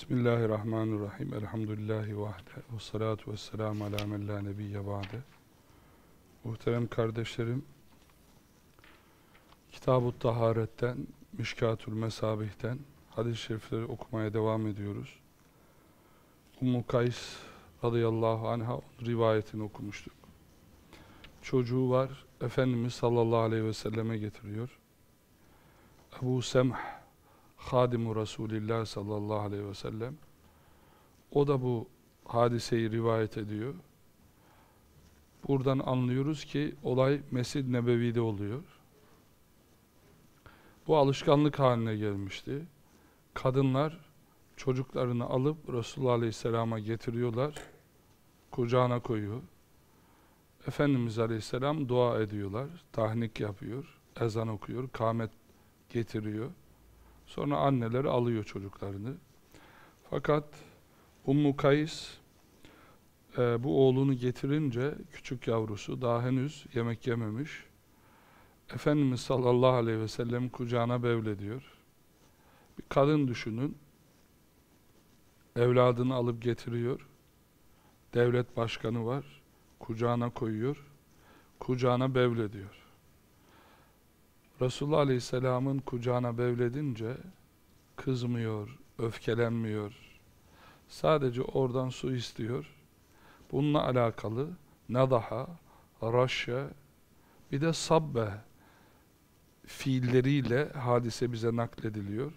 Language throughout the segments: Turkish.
Bismillahirrahmanirrahim. Elhamdülillahi vahde. Ve salatu ve selamu ala mella nebiyye ba'de. Muhterem kardeşlerim, Kitab-ı Taharet'ten, Mişkatül Mesabih'ten hadis-i şerifleri okumaya devam ediyoruz. Ummu Kays radıyallahu anh'a rivayetini okumuştuk. Çocuğu var, Efendimiz sallallahu aleyhi ve selleme getiriyor. Ebu Semh Hadimu Resulillah sallallahu aleyhi ve sellem o da bu hadiseyi rivayet ediyor. Buradan anlıyoruz ki olay Mescid-i Nebevi'de oluyor. Bu alışkanlık haline gelmişti. Kadınlar çocuklarını alıp Resulullah Aleyhisselam'a getiriyorlar. Kucağına koyuyor. Efendimiz Aleyhisselam dua ediyorlar. Tahnik yapıyor. Ezan okuyor. Kamet getiriyor. Sonra anneleri alıyor çocuklarını. Fakat Ummu Kays e, bu oğlunu getirince küçük yavrusu daha henüz yemek yememiş. Efendimiz sallallahu aleyhi ve sellem kucağına bevlediyor. Bir kadın düşünün. Evladını alıp getiriyor. Devlet başkanı var. Kucağına koyuyor. Kucağına bevlediyor. Resulullah Aleyhisselam'ın kucağına bevledince kızmıyor, öfkelenmiyor. Sadece oradan su istiyor. Bununla alakalı nadaha, raşe, bir de sabbe fiilleriyle hadise bize naklediliyor.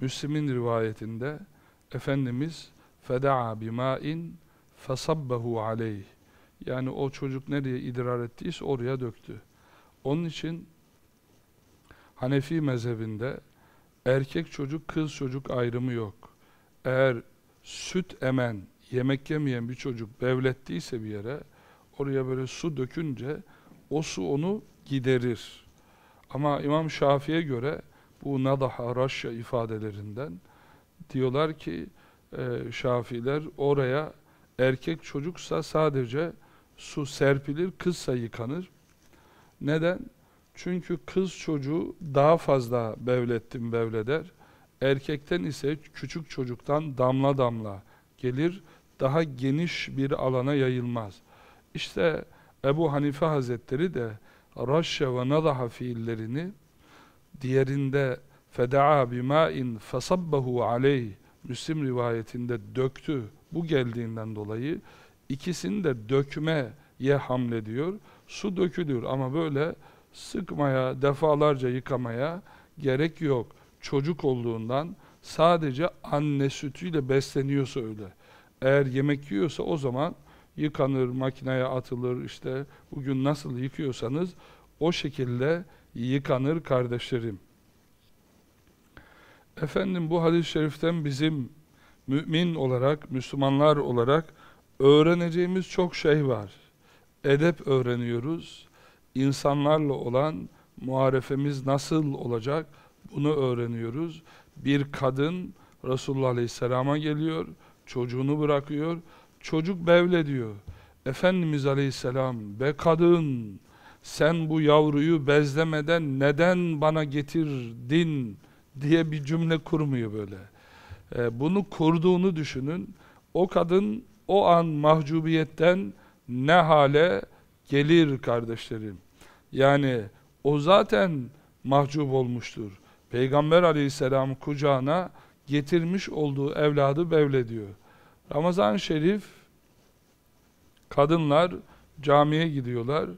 Müslim'in rivayetinde Efendimiz fedaa bima'in fesabbehu aleyh yani o çocuk nereye idrar ettiyse oraya döktü. Onun için Hanefi mezhebinde erkek çocuk kız çocuk ayrımı yok. Eğer süt emen, yemek yemeyen bir çocuk bevlettiyse bir yere oraya böyle su dökünce o su onu giderir. Ama İmam Şafii'ye göre bu nadaha raşya ifadelerinden diyorlar ki e, Şafiler oraya erkek çocuksa sadece su serpilir, kızsa yıkanır. Neden? Çünkü kız çocuğu daha fazla bevlettim bevleder. Erkekten ise küçük çocuktan damla damla gelir, daha geniş bir alana yayılmaz. İşte Ebu Hanife Hazretleri de raşşe ve nadaha fiillerini diğerinde fedaa bima'in fasabbahu aleyh Müslim rivayetinde döktü. Bu geldiğinden dolayı ikisini de dökmeye hamlediyor. Su dökülüyor ama böyle sıkmaya, defalarca yıkamaya gerek yok. Çocuk olduğundan sadece anne sütüyle besleniyorsa öyle. Eğer yemek yiyorsa o zaman yıkanır, makineye atılır işte bugün nasıl yıkıyorsanız o şekilde yıkanır kardeşlerim. Efendim bu hadis-i şeriften bizim mümin olarak, Müslümanlar olarak öğreneceğimiz çok şey var. Edep öğreniyoruz, insanlarla olan muharefemiz nasıl olacak bunu öğreniyoruz. Bir kadın Resulullah Aleyhisselam'a geliyor, çocuğunu bırakıyor, çocuk bevle diyor. Efendimiz Aleyhisselam, be kadın sen bu yavruyu bezlemeden neden bana getirdin diye bir cümle kurmuyor böyle. Ee, bunu kurduğunu düşünün. O kadın o an mahcubiyetten ne hale gelir kardeşlerim. Yani o zaten mahcup olmuştur. Peygamber aleyhisselam kucağına getirmiş olduğu evladı bevlediyor. Ramazan-ı Şerif kadınlar camiye gidiyorlar.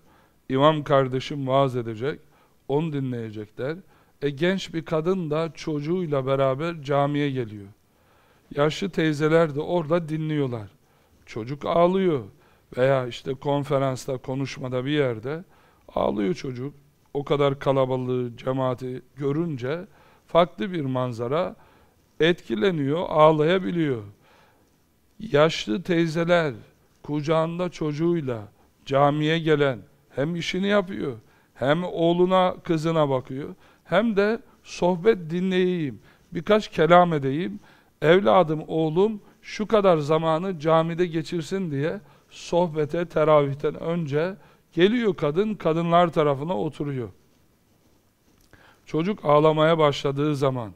İmam kardeşim vaaz edecek. Onu dinleyecekler. E genç bir kadın da çocuğuyla beraber camiye geliyor. Yaşlı teyzeler de orada dinliyorlar. Çocuk ağlıyor veya işte konferansta, konuşmada bir yerde Ağlıyor çocuk. O kadar kalabalığı, cemaati görünce farklı bir manzara etkileniyor, ağlayabiliyor. Yaşlı teyzeler kucağında çocuğuyla camiye gelen hem işini yapıyor, hem oğluna, kızına bakıyor, hem de sohbet dinleyeyim, birkaç kelam edeyim, evladım, oğlum şu kadar zamanı camide geçirsin diye sohbete teravihten önce Geliyor kadın, kadınlar tarafına oturuyor. Çocuk ağlamaya başladığı zaman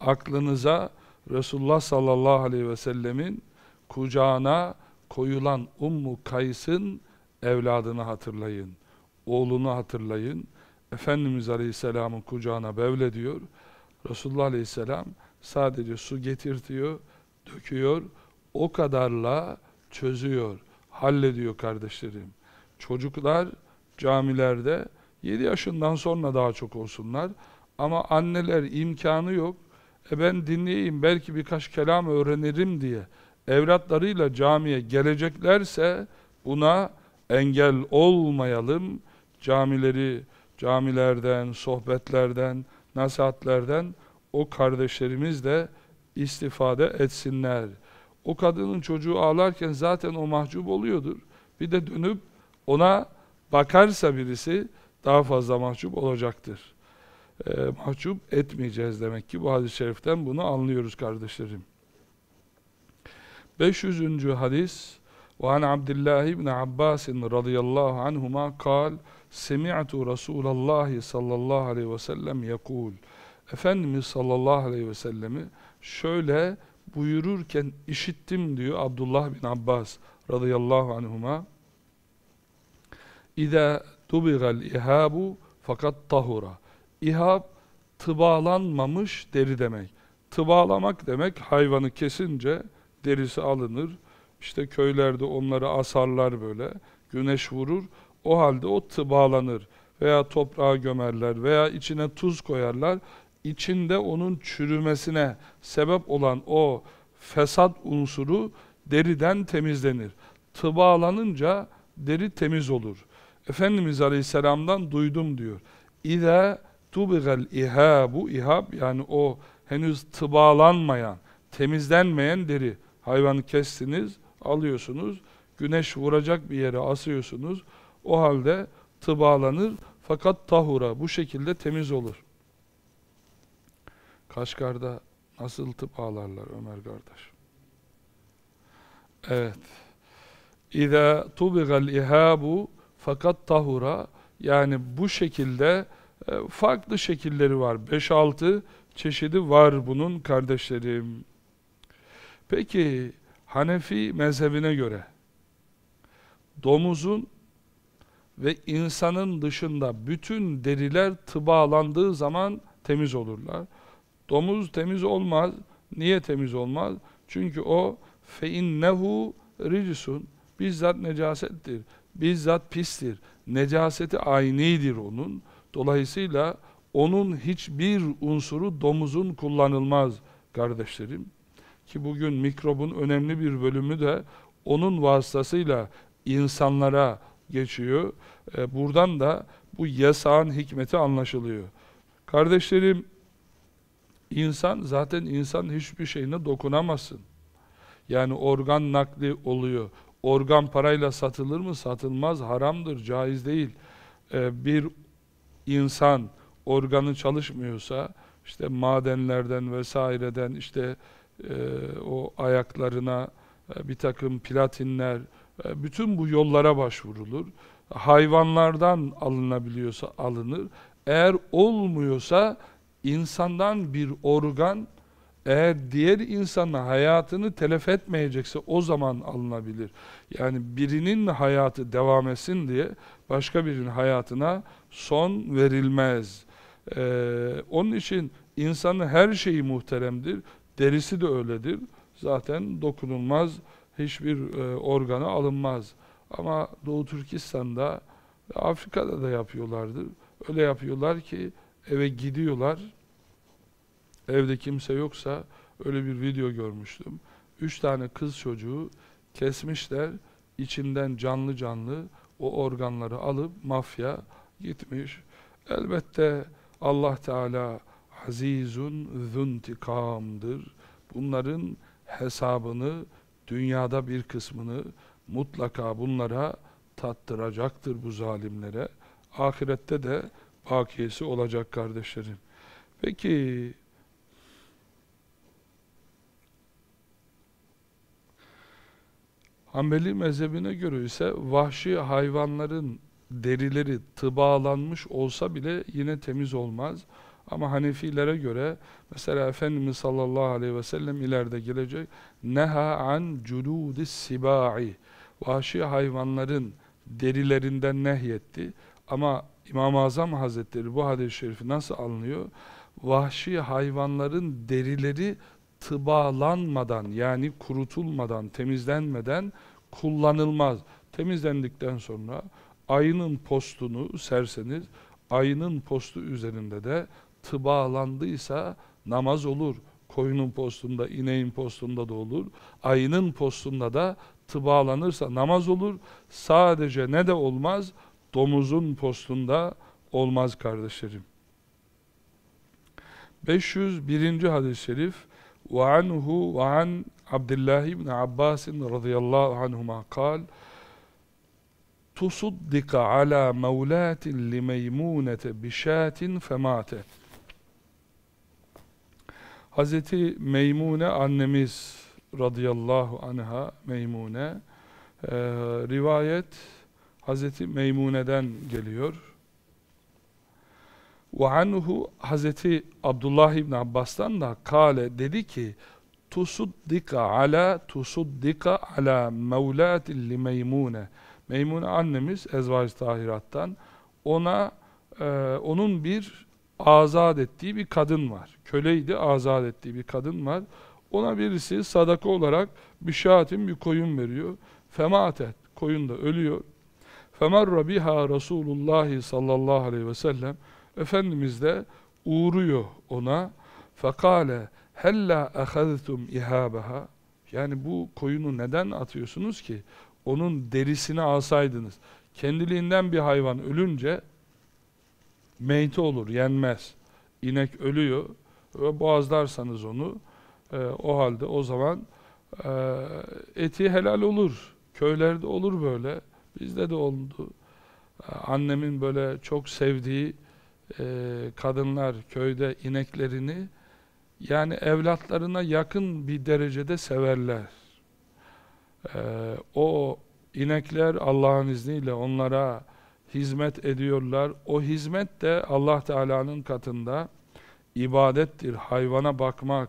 aklınıza Resulullah sallallahu aleyhi ve sellemin kucağına koyulan Ummu Kays'ın evladını hatırlayın. Oğlunu hatırlayın. Efendimiz Aleyhisselam'ın kucağına bevle diyor. Resulullah Aleyhisselam sadece su getirtiyor, döküyor. O kadarla çözüyor, hallediyor kardeşlerim. Çocuklar camilerde 7 yaşından sonra daha çok olsunlar. Ama anneler imkanı yok. E ben dinleyeyim belki birkaç kelam öğrenirim diye evlatlarıyla camiye geleceklerse buna engel olmayalım. Camileri, camilerden, sohbetlerden, nasihatlerden o kardeşlerimiz de istifade etsinler. O kadının çocuğu ağlarken zaten o mahcup oluyordur. Bir de dönüp ona bakarsa birisi daha fazla mahcup olacaktır. E, mahcup etmeyeceğiz demek ki bu hadis-i şeriften bunu anlıyoruz kardeşlerim. 500. hadis وعن عبد Abdullah بن Abbas رضي الله عنهما قال سمعت رسول الله صلى الله عليه وسلم يقول Efendimiz sallallahu aleyhi ve sellemi şöyle buyururken işittim diyor Abdullah bin Abbas radıyallahu anhuma İde tubigal ihabu fakat tahura. İhab tıbalanmamış deri demek. Tıbalamak demek hayvanı kesince derisi alınır. İşte köylerde onları asarlar böyle. Güneş vurur. O halde o tıbalanır. Veya toprağa gömerler veya içine tuz koyarlar. İçinde onun çürümesine sebep olan o fesat unsuru deriden temizlenir. Tıbalanınca deri temiz olur. Efendimiz Aleyhisselam'dan duydum diyor. İza tubigel ihabu ihab yani o henüz tıbalanmayan, temizlenmeyen deri hayvanı kestiniz, alıyorsunuz. Güneş vuracak bir yere asıyorsunuz. O halde tıbalanır fakat tahura bu şekilde temiz olur. Kaşgar'da nasıl tıp ağlarlar Ömer kardeş? Evet. İza tubigel ihabu fakat tahura yani bu şekilde e, farklı şekilleri var. 5-6 çeşidi var bunun kardeşlerim. Peki Hanefi mezhebine göre domuzun ve insanın dışında bütün deriler tıbağlandığı zaman temiz olurlar. Domuz temiz olmaz. Niye temiz olmaz? Çünkü o feinnehu ricsun bizzat necasettir bizzat pistir. Necaseti aynidir onun. Dolayısıyla onun hiçbir unsuru domuzun kullanılmaz kardeşlerim. Ki bugün mikrobun önemli bir bölümü de onun vasıtasıyla insanlara geçiyor. E, buradan da bu yasağın hikmeti anlaşılıyor. Kardeşlerim, insan zaten insan hiçbir şeyine dokunamazsın. Yani organ nakli oluyor organ parayla satılır mı? Satılmaz, haramdır, caiz değil. Ee, bir insan organı çalışmıyorsa, işte madenlerden vesaireden, işte e, o ayaklarına e, bir takım platinler, e, bütün bu yollara başvurulur. Hayvanlardan alınabiliyorsa alınır. Eğer olmuyorsa insandan bir organ eğer diğer insanın hayatını telef etmeyecekse o zaman alınabilir. Yani birinin hayatı devam etsin diye başka birinin hayatına son verilmez. Ee, onun için insanın her şeyi muhteremdir. Derisi de öyledir. Zaten dokunulmaz, hiçbir e, organa alınmaz. Ama Doğu Türkistan'da, Afrika'da da yapıyorlardır. Öyle yapıyorlar ki eve gidiyorlar, evde kimse yoksa öyle bir video görmüştüm. Üç tane kız çocuğu kesmişler. içinden canlı canlı o organları alıp mafya gitmiş. Elbette Allah Teala azizun zuntikamdır. Bunların hesabını dünyada bir kısmını mutlaka bunlara tattıracaktır bu zalimlere. Ahirette de bakiyesi olacak kardeşlerim. Peki Hanbeli mezhebine göre ise vahşi hayvanların derileri tıbalanmış olsa bile yine temiz olmaz. Ama Hanefilere göre mesela Efendimiz sallallahu aleyhi ve sellem ileride gelecek neha an culudis sibai vahşi hayvanların derilerinden nehyetti. Ama İmam-ı Azam Hazretleri bu hadis-i şerifi nasıl anlıyor? Vahşi hayvanların derileri tıbalanmadan yani kurutulmadan, temizlenmeden kullanılmaz. Temizlendikten sonra ayının postunu serseniz ayının postu üzerinde de tıbalandıysa namaz olur. Koyunun postunda, ineğin postunda da olur. Ayının postunda da tıbalanırsa namaz olur. Sadece ne de olmaz? Domuzun postunda olmaz kardeşlerim. 501. hadis-i şerif وعنه وعن عبد الله بن عباس رضي الله عنهما قال تصدق على مولاة لميمونة بشاة فماتت Hazreti Meymune annemiz radıyallahu anha Meymune e, rivayet Hazreti Meymune'den geliyor. Ve anhu Hazreti Abdullah İbn Abbas'tan da kale dedi ki tusuddika ala tusuddika ala mevlatil li meymune Meymune annemiz ezvaj Tahirat'tan ona e, onun bir azat ettiği bir kadın var. Köleydi azat ettiği bir kadın var. Ona birisi sadaka olarak bir şaatin bir koyun veriyor. Fematet koyun da ölüyor. Femerra biha Resulullah sallallahu aleyhi ve sellem Efendimiz de uğruyor ona. Fakale hella ahaztum ihabaha yani bu koyunu neden atıyorsunuz ki? Onun derisini alsaydınız. Kendiliğinden bir hayvan ölünce meyti olur, yenmez. İnek ölüyor ve boğazlarsanız onu e, o halde o zaman e, eti helal olur. Köylerde olur böyle. Bizde de oldu. E, annemin böyle çok sevdiği e, kadınlar köyde ineklerini yani evlatlarına yakın bir derecede severler. E, o inekler Allah'ın izniyle onlara hizmet ediyorlar. O hizmet de Allah Teala'nın katında ibadettir. Hayvana bakmak,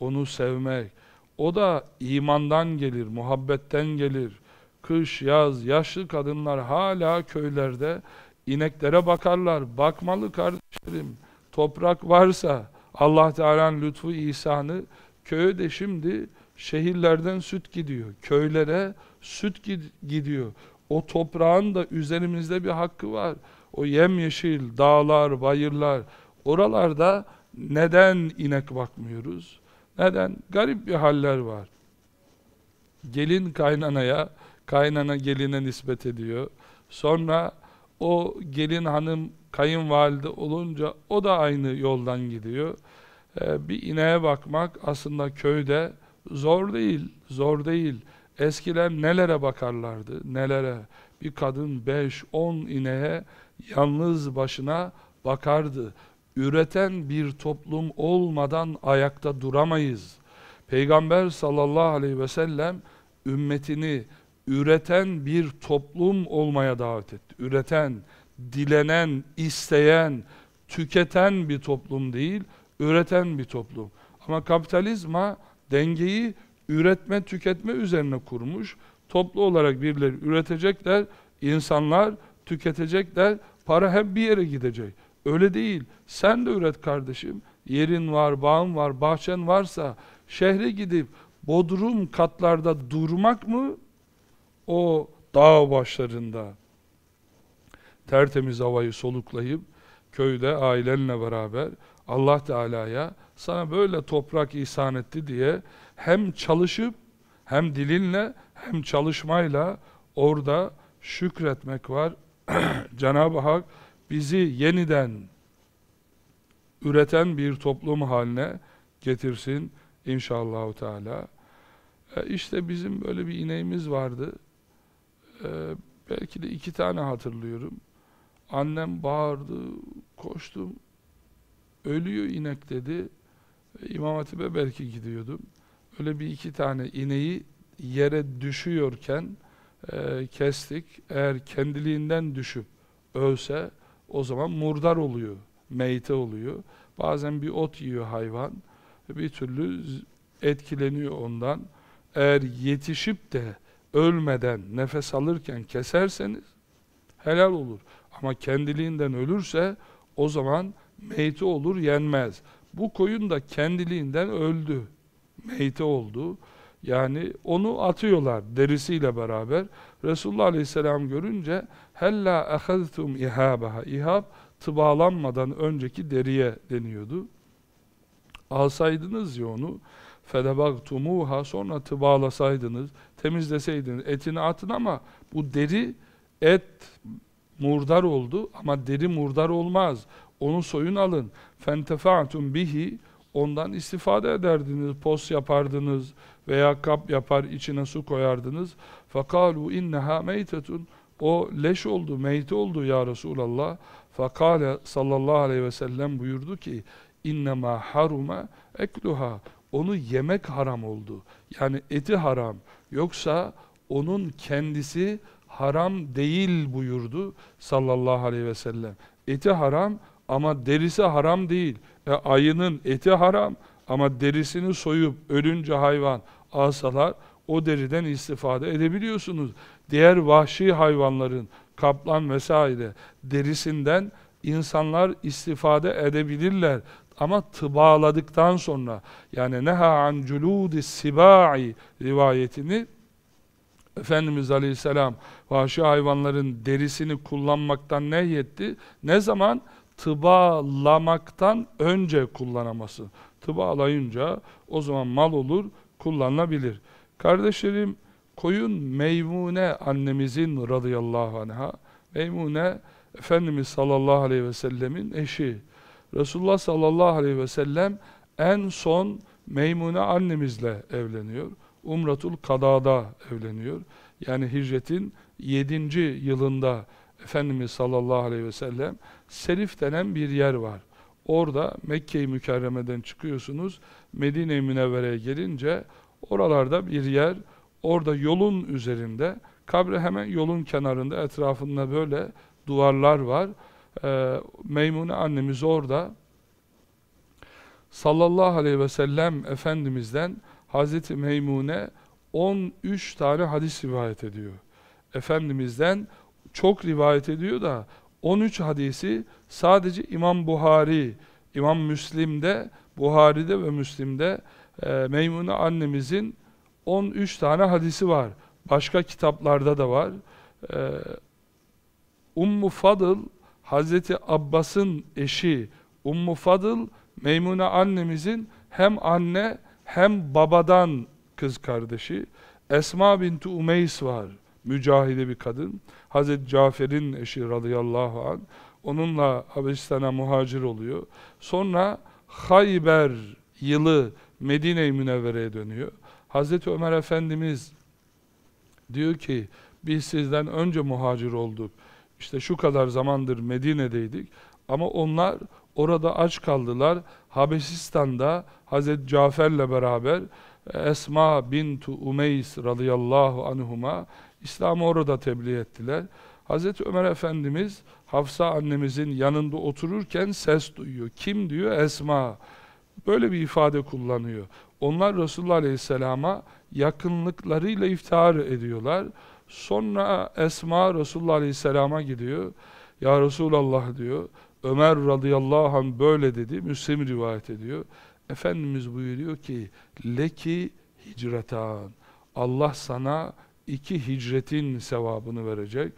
onu sevmek. O da imandan gelir, muhabbetten gelir. Kış, yaz, yaşlı kadınlar hala köylerde İneklere bakarlar. Bakmalı kardeşlerim. Toprak varsa Allah Teala'nın lütfu ihsanı köye de şimdi şehirlerden süt gidiyor. Köylere süt gidiyor. O toprağın da üzerimizde bir hakkı var. O yemyeşil dağlar, bayırlar. Oralarda neden inek bakmıyoruz? Neden? Garip bir haller var. Gelin kaynanaya, kaynana geline nispet ediyor. Sonra o gelin hanım kayınvalide olunca o da aynı yoldan gidiyor. Ee, bir ineğe bakmak aslında köyde zor değil, zor değil. Eskiler nelere bakarlardı, nelere. Bir kadın 5-10 ineğe yalnız başına bakardı. Üreten bir toplum olmadan ayakta duramayız. Peygamber sallallahu aleyhi ve sellem ümmetini üreten bir toplum olmaya davet etti. Üreten, dilenen, isteyen, tüketen bir toplum değil, üreten bir toplum. Ama kapitalizma dengeyi üretme tüketme üzerine kurmuş. Toplu olarak birileri üretecekler, insanlar tüketecekler, para hep bir yere gidecek. Öyle değil. Sen de üret kardeşim. Yerin var, bağın var, bahçen varsa şehre gidip bodrum katlarda durmak mı o dağ başlarında tertemiz havayı soluklayıp köyde ailenle beraber Allah Teala'ya sana böyle toprak ihsan etti diye hem çalışıp hem dilinle hem çalışmayla orada şükretmek var. Cenab-ı Hak bizi yeniden üreten bir toplum haline getirsin inşallahü teala. E işte bizim böyle bir ineğimiz vardı e, belki de iki tane hatırlıyorum. Annem bağırdı, koştum. Ölüyor inek dedi. İmam Hatip'e belki gidiyordum. Öyle bir iki tane ineği yere düşüyorken e, kestik. Eğer kendiliğinden düşüp ölse o zaman murdar oluyor, meyte oluyor. Bazen bir ot yiyor hayvan, bir türlü etkileniyor ondan. Eğer yetişip de ölmeden, nefes alırken keserseniz helal olur. Ama kendiliğinden ölürse o zaman meyti olur yenmez. Bu koyun da kendiliğinden öldü. Meyti oldu. Yani onu atıyorlar derisiyle beraber. Resulullah Aleyhisselam görünce hella ahaztum ihabaha. İhab tıbaalanmadan önceki deriye deniyordu. Alsaydınız ya onu fedebaktumuha sonra tıbalasaydınız, temizleseydiniz etini atın ama bu deri et murdar oldu ama deri murdar olmaz. Onu soyun alın. Fentefa'tum bihi ondan istifade ederdiniz, pos yapardınız veya kap yapar içine su koyardınız. Fakalu inneha meytetun o leş oldu, meyti oldu ya Resulallah. Fakale sallallahu aleyhi ve sellem buyurdu ki innema haruma ekluha onu yemek haram oldu. Yani eti haram. Yoksa onun kendisi haram değil buyurdu sallallahu aleyhi ve sellem. Eti haram ama derisi haram değil. E, ayının eti haram ama derisini soyup ölünce hayvan alsalar o deriden istifade edebiliyorsunuz. Diğer vahşi hayvanların kaplan vesaire derisinden insanlar istifade edebilirler ama tıbaladıktan sonra yani neha an culudi sibai rivayetini Efendimiz Aleyhisselam vahşi hayvanların derisini kullanmaktan ne yetti? Ne zaman? Tıbalamaktan önce kullanaması. Tıbalayınca o zaman mal olur, kullanılabilir. Kardeşlerim koyun Meymune annemizin radıyallahu anha. Meymune Efendimiz sallallahu aleyhi ve sellemin eşi. Resulullah sallallahu aleyhi ve sellem en son Meymune annemizle evleniyor. Umratul Kada'da evleniyor. Yani hicretin 7. yılında Efendimiz sallallahu aleyhi ve sellem Selif denen bir yer var. Orada Mekke-i Mükerreme'den çıkıyorsunuz. Medine-i Münevvere'ye gelince oralarda bir yer, orada yolun üzerinde, kabre hemen yolun kenarında etrafında böyle duvarlar var e, Meymune annemiz orada sallallahu aleyhi ve sellem Efendimiz'den Hazreti Meymune 13 tane hadis rivayet ediyor. Efendimiz'den çok rivayet ediyor da 13 hadisi sadece İmam Buhari, İmam Müslim'de, Buhari'de ve Müslim'de e, Meymune annemizin 13 tane hadisi var. Başka kitaplarda da var. E, Ummu Fadıl Hazreti Abbas'ın eşi Ummu Fadıl, Meymune annemizin hem anne hem babadan kız kardeşi. Esma binti Umeys var, mücahide bir kadın. Hazreti Cafer'in eşi radıyallahu an. Onunla Habeşistan'a muhacir oluyor. Sonra Hayber yılı Medine-i Münevvere'ye dönüyor. Hazreti Ömer Efendimiz diyor ki, biz sizden önce muhacir olduk işte şu kadar zamandır Medine'deydik ama onlar orada aç kaldılar. Habeşistan'da Hazreti Cafer'le beraber e, Esma bintu Umeys radıyallahu anhuma İslam'ı orada tebliğ ettiler. Hazreti Ömer Efendimiz Hafsa annemizin yanında otururken ses duyuyor. Kim diyor? Esma. Böyle bir ifade kullanıyor. Onlar Resulullah Aleyhisselam'a yakınlıklarıyla iftihar ediyorlar. Sonra Esma Resulullah Aleyhisselam'a gidiyor. Ya Resulallah diyor. Ömer radıyallahu anh böyle dedi. Müslim rivayet ediyor. Efendimiz buyuruyor ki leki hicretan. Allah sana iki hicretin sevabını verecek.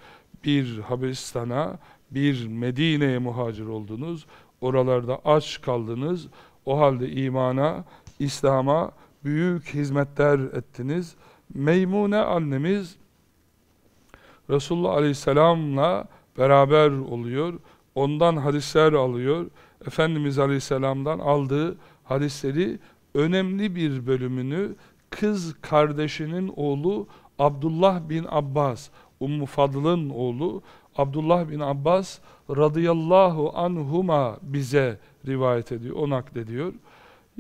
Bir Habeşistan'a, bir Medine'ye muhacir oldunuz. Oralarda aç kaldınız. O halde imana, İslam'a büyük hizmetler ettiniz. Meymune annemiz Resulullah Aleyhisselam'la beraber oluyor. Ondan hadisler alıyor. Efendimiz Aleyhisselam'dan aldığı hadisleri önemli bir bölümünü kız kardeşinin oğlu Abdullah bin Abbas, Ummu Fadıl'ın oğlu Abdullah bin Abbas radıyallahu anhuma bize rivayet ediyor, o naklediyor.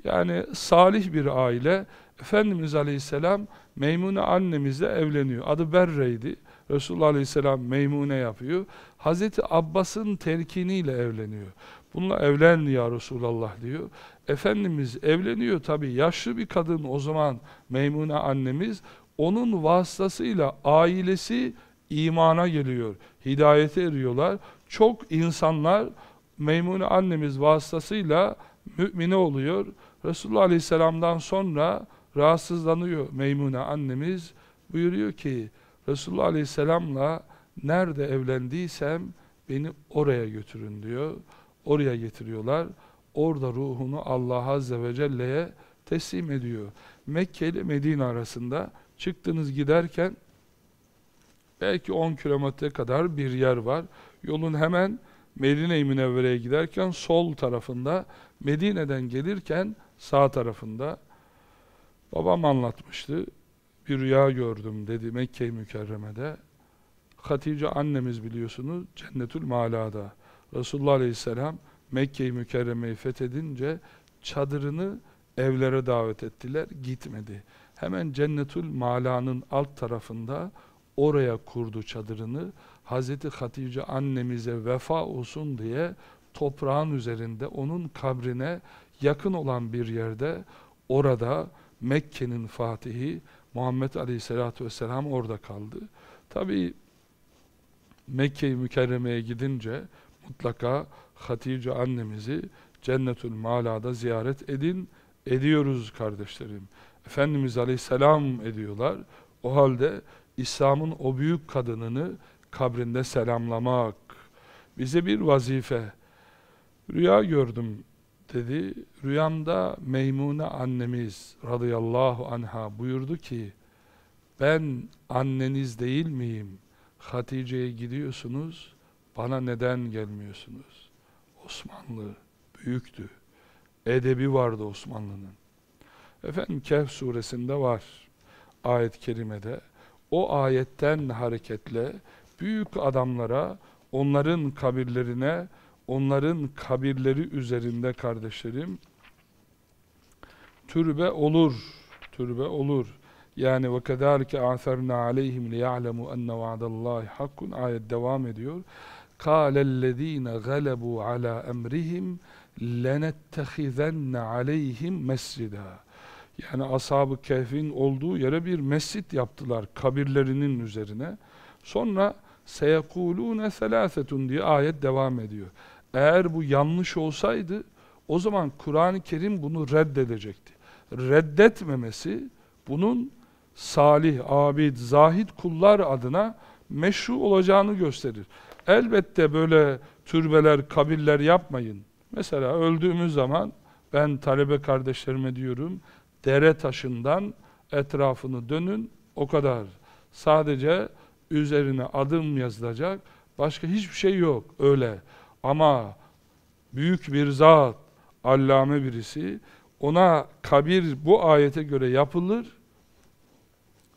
Yani salih bir aile, Efendimiz Aleyhisselam Meymune annemizle evleniyor. Adı Berre'ydi. Resulullah Aleyhisselam meymune yapıyor. Hazreti Abbas'ın terkiniyle evleniyor. Bununla evlen ya Resulallah diyor. Efendimiz evleniyor tabi yaşlı bir kadın o zaman meymune annemiz. Onun vasıtasıyla ailesi imana geliyor. Hidayete eriyorlar. Çok insanlar meymune annemiz vasıtasıyla mümine oluyor. Resulullah Aleyhisselam'dan sonra rahatsızlanıyor meymune annemiz. Buyuruyor ki Resulullah Aleyhisselam'la nerede evlendiysem beni oraya götürün diyor. Oraya getiriyorlar. Orada ruhunu Allah Azze ve Celle'ye teslim ediyor. Mekke ile Medine arasında çıktınız giderken belki 10 kilometre kadar bir yer var. Yolun hemen Medine-i Münevvere'ye giderken sol tarafında, Medine'den gelirken sağ tarafında babam anlatmıştı bir rüya gördüm dedi Mekke-i Mükerreme'de. Hatice annemiz biliyorsunuz Cennetül Mala'da. Resulullah Aleyhisselam Mekke-i Mükerreme'yi fethedince çadırını evlere davet ettiler. Gitmedi. Hemen Cennetül Mala'nın alt tarafında oraya kurdu çadırını. Hazreti Hatice annemize vefa olsun diye toprağın üzerinde onun kabrine yakın olan bir yerde orada Mekke'nin fatihi Muhammed Aleyhisselatü Vesselam orada kaldı. Tabi Mekke-i Mükerreme'ye gidince mutlaka Hatice annemizi Cennetül Mala'da ziyaret edin. Ediyoruz kardeşlerim. Efendimiz Aleyhisselam ediyorlar. O halde İslam'ın o büyük kadınını kabrinde selamlamak. Bize bir vazife. Rüya gördüm dedi rüyamda Meymune annemiz radıyallahu anha buyurdu ki ben anneniz değil miyim? Hatice'ye gidiyorsunuz bana neden gelmiyorsunuz? Osmanlı büyüktü. Edebi vardı Osmanlı'nın. Efendim Kehf suresinde var ayet-i kerimede. O ayetten hareketle büyük adamlara, onların kabirlerine onların kabirleri üzerinde kardeşlerim türbe olur. Türbe olur. Yani ve kezalike asarna aleyhim li ya'lemu enne va'dallahi hakkun ayet devam ediyor. Kâlellezîne galebu ala emrihim lenettehizenne aleyhim mescida. Yani ashab-ı kehfin olduğu yere bir mescit yaptılar kabirlerinin üzerine. Sonra seyekulûne selâsetun diye ayet devam ediyor. Eğer bu yanlış olsaydı o zaman Kur'an-ı Kerim bunu reddedecekti. Reddetmemesi bunun salih, abid, zahid kullar adına meşru olacağını gösterir. Elbette böyle türbeler, kabirler yapmayın. Mesela öldüğümüz zaman ben talebe kardeşlerime diyorum dere taşından etrafını dönün o kadar. Sadece üzerine adım yazılacak başka hiçbir şey yok öyle. Ama büyük bir zat, allame birisi, ona kabir bu ayete göre yapılır.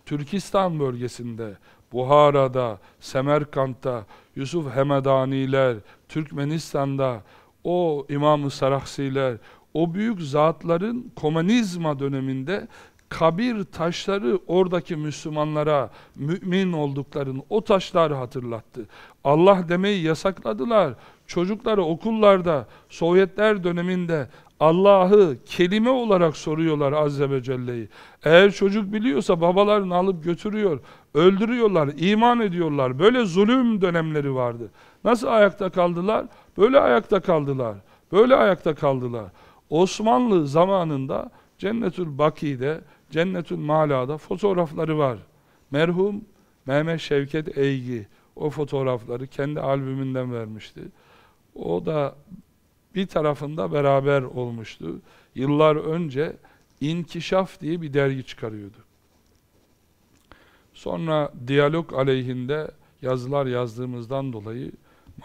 Türkistan bölgesinde, Buhara'da, Semerkant'ta, Yusuf Hemedaniler, Türkmenistan'da, o İmam-ı Sarahsiler, o büyük zatların komünizma döneminde kabir taşları oradaki Müslümanlara mümin olduklarını o taşları hatırlattı. Allah demeyi yasakladılar. Çocukları okullarda Sovyetler döneminde Allah'ı kelime olarak soruyorlar Azze ve Celle'yi. Eğer çocuk biliyorsa babalarını alıp götürüyor, öldürüyorlar, iman ediyorlar. Böyle zulüm dönemleri vardı. Nasıl ayakta kaldılar? Böyle ayakta kaldılar. Böyle ayakta kaldılar. Osmanlı zamanında Cennetül Baki'de Cennetül Mala'da fotoğrafları var. Merhum Mehmet Şevket Eygi o fotoğrafları kendi albümünden vermişti. O da bir tarafında beraber olmuştu. Yıllar önce İnkişaf diye bir dergi çıkarıyordu. Sonra diyalog aleyhinde yazılar yazdığımızdan dolayı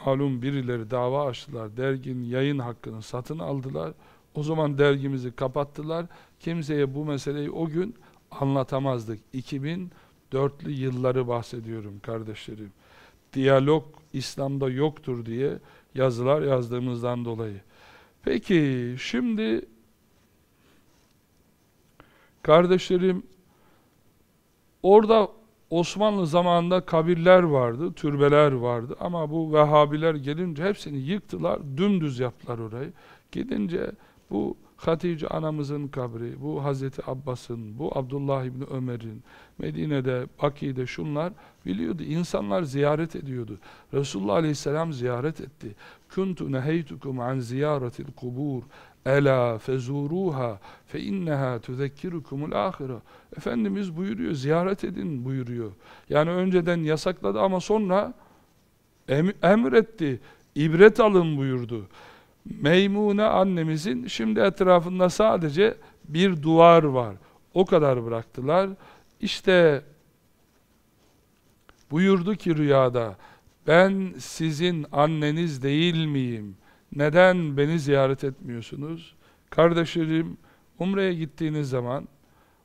malum birileri dava açtılar. Dergin yayın hakkını satın aldılar. O zaman dergimizi kapattılar. Kimseye bu meseleyi o gün anlatamazdık. 2004'lü yılları bahsediyorum kardeşlerim. Diyalog İslam'da yoktur diye yazılar yazdığımızdan dolayı. Peki şimdi kardeşlerim orada Osmanlı zamanında kabirler vardı, türbeler vardı ama bu Vehhabiler gelince hepsini yıktılar, dümdüz yaptılar orayı. Gidince bu Hatice anamızın kabri, bu Hazreti Abbas'ın, bu Abdullah İbni Ömer'in, Medine'de, Baki'de şunlar biliyordu. İnsanlar ziyaret ediyordu. Resulullah Aleyhisselam ziyaret etti. Kuntu neheytukum an ziyaretil kubur Ela fezuruha fe inneha tuzekkirukumul Efendimiz buyuruyor, ziyaret edin buyuruyor. Yani önceden yasakladı ama sonra em emretti, ibret alın buyurdu. Meymune annemizin şimdi etrafında sadece bir duvar var. O kadar bıraktılar. İşte buyurdu ki rüyada ben sizin anneniz değil miyim? Neden beni ziyaret etmiyorsunuz? Kardeşlerim Umre'ye gittiğiniz zaman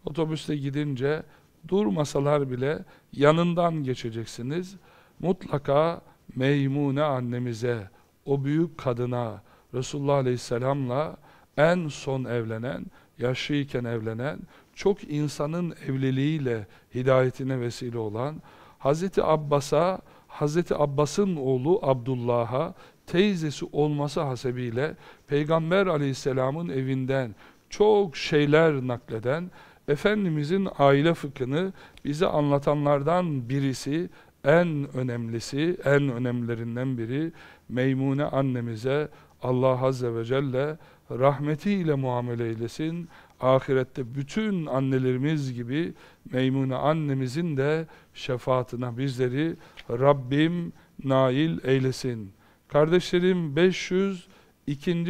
otobüste gidince durmasalar bile yanından geçeceksiniz. Mutlaka Meymune annemize, o büyük kadına, Resulullah Aleyhisselam'la en son evlenen, yaşlıyken evlenen, çok insanın evliliğiyle hidayetine vesile olan, Hz. Abbas'a, Hz. Abbas'ın oğlu Abdullah'a teyzesi olması hasebiyle Peygamber aleyhisselamın evinden çok şeyler nakleden, Efendimizin aile fıkhını bize anlatanlardan birisi, en önemlisi, en önemlilerinden biri Meymune annemize Allah Azze ve Celle rahmetiyle muamele eylesin. Ahirette bütün annelerimiz gibi Meymune annemizin de şefaatine bizleri Rabbim nail eylesin. Kardeşlerim 502.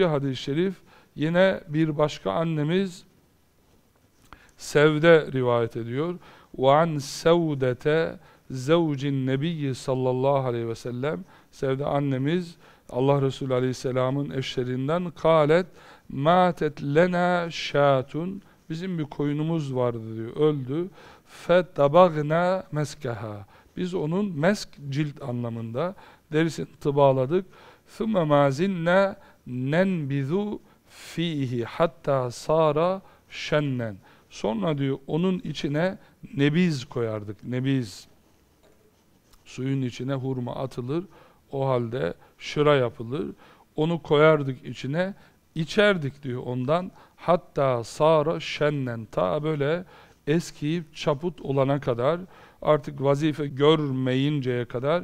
hadis-i şerif yine bir başka annemiz Sevde rivayet ediyor. وَعَنْ سَوْدَةَ زَوْجِ النَّبِيِّ sallallahu aleyhi ve sellem Sevde annemiz Allah Resulü Aleyhisselam'ın eşlerinden kalet matet lena şatun bizim bir koyunumuz vardı diyor öldü fe tabagna meskeha biz onun mesk cilt anlamında derisini tıbaladık thumme mazinne nenbizu fihi hatta sara şennen sonra diyor onun içine nebiz koyardık nebiz suyun içine hurma atılır o halde şıra yapılır. Onu koyardık içine, içerdik diyor ondan. Hatta sara şennen ta böyle eskiyip çaput olana kadar artık vazife görmeyinceye kadar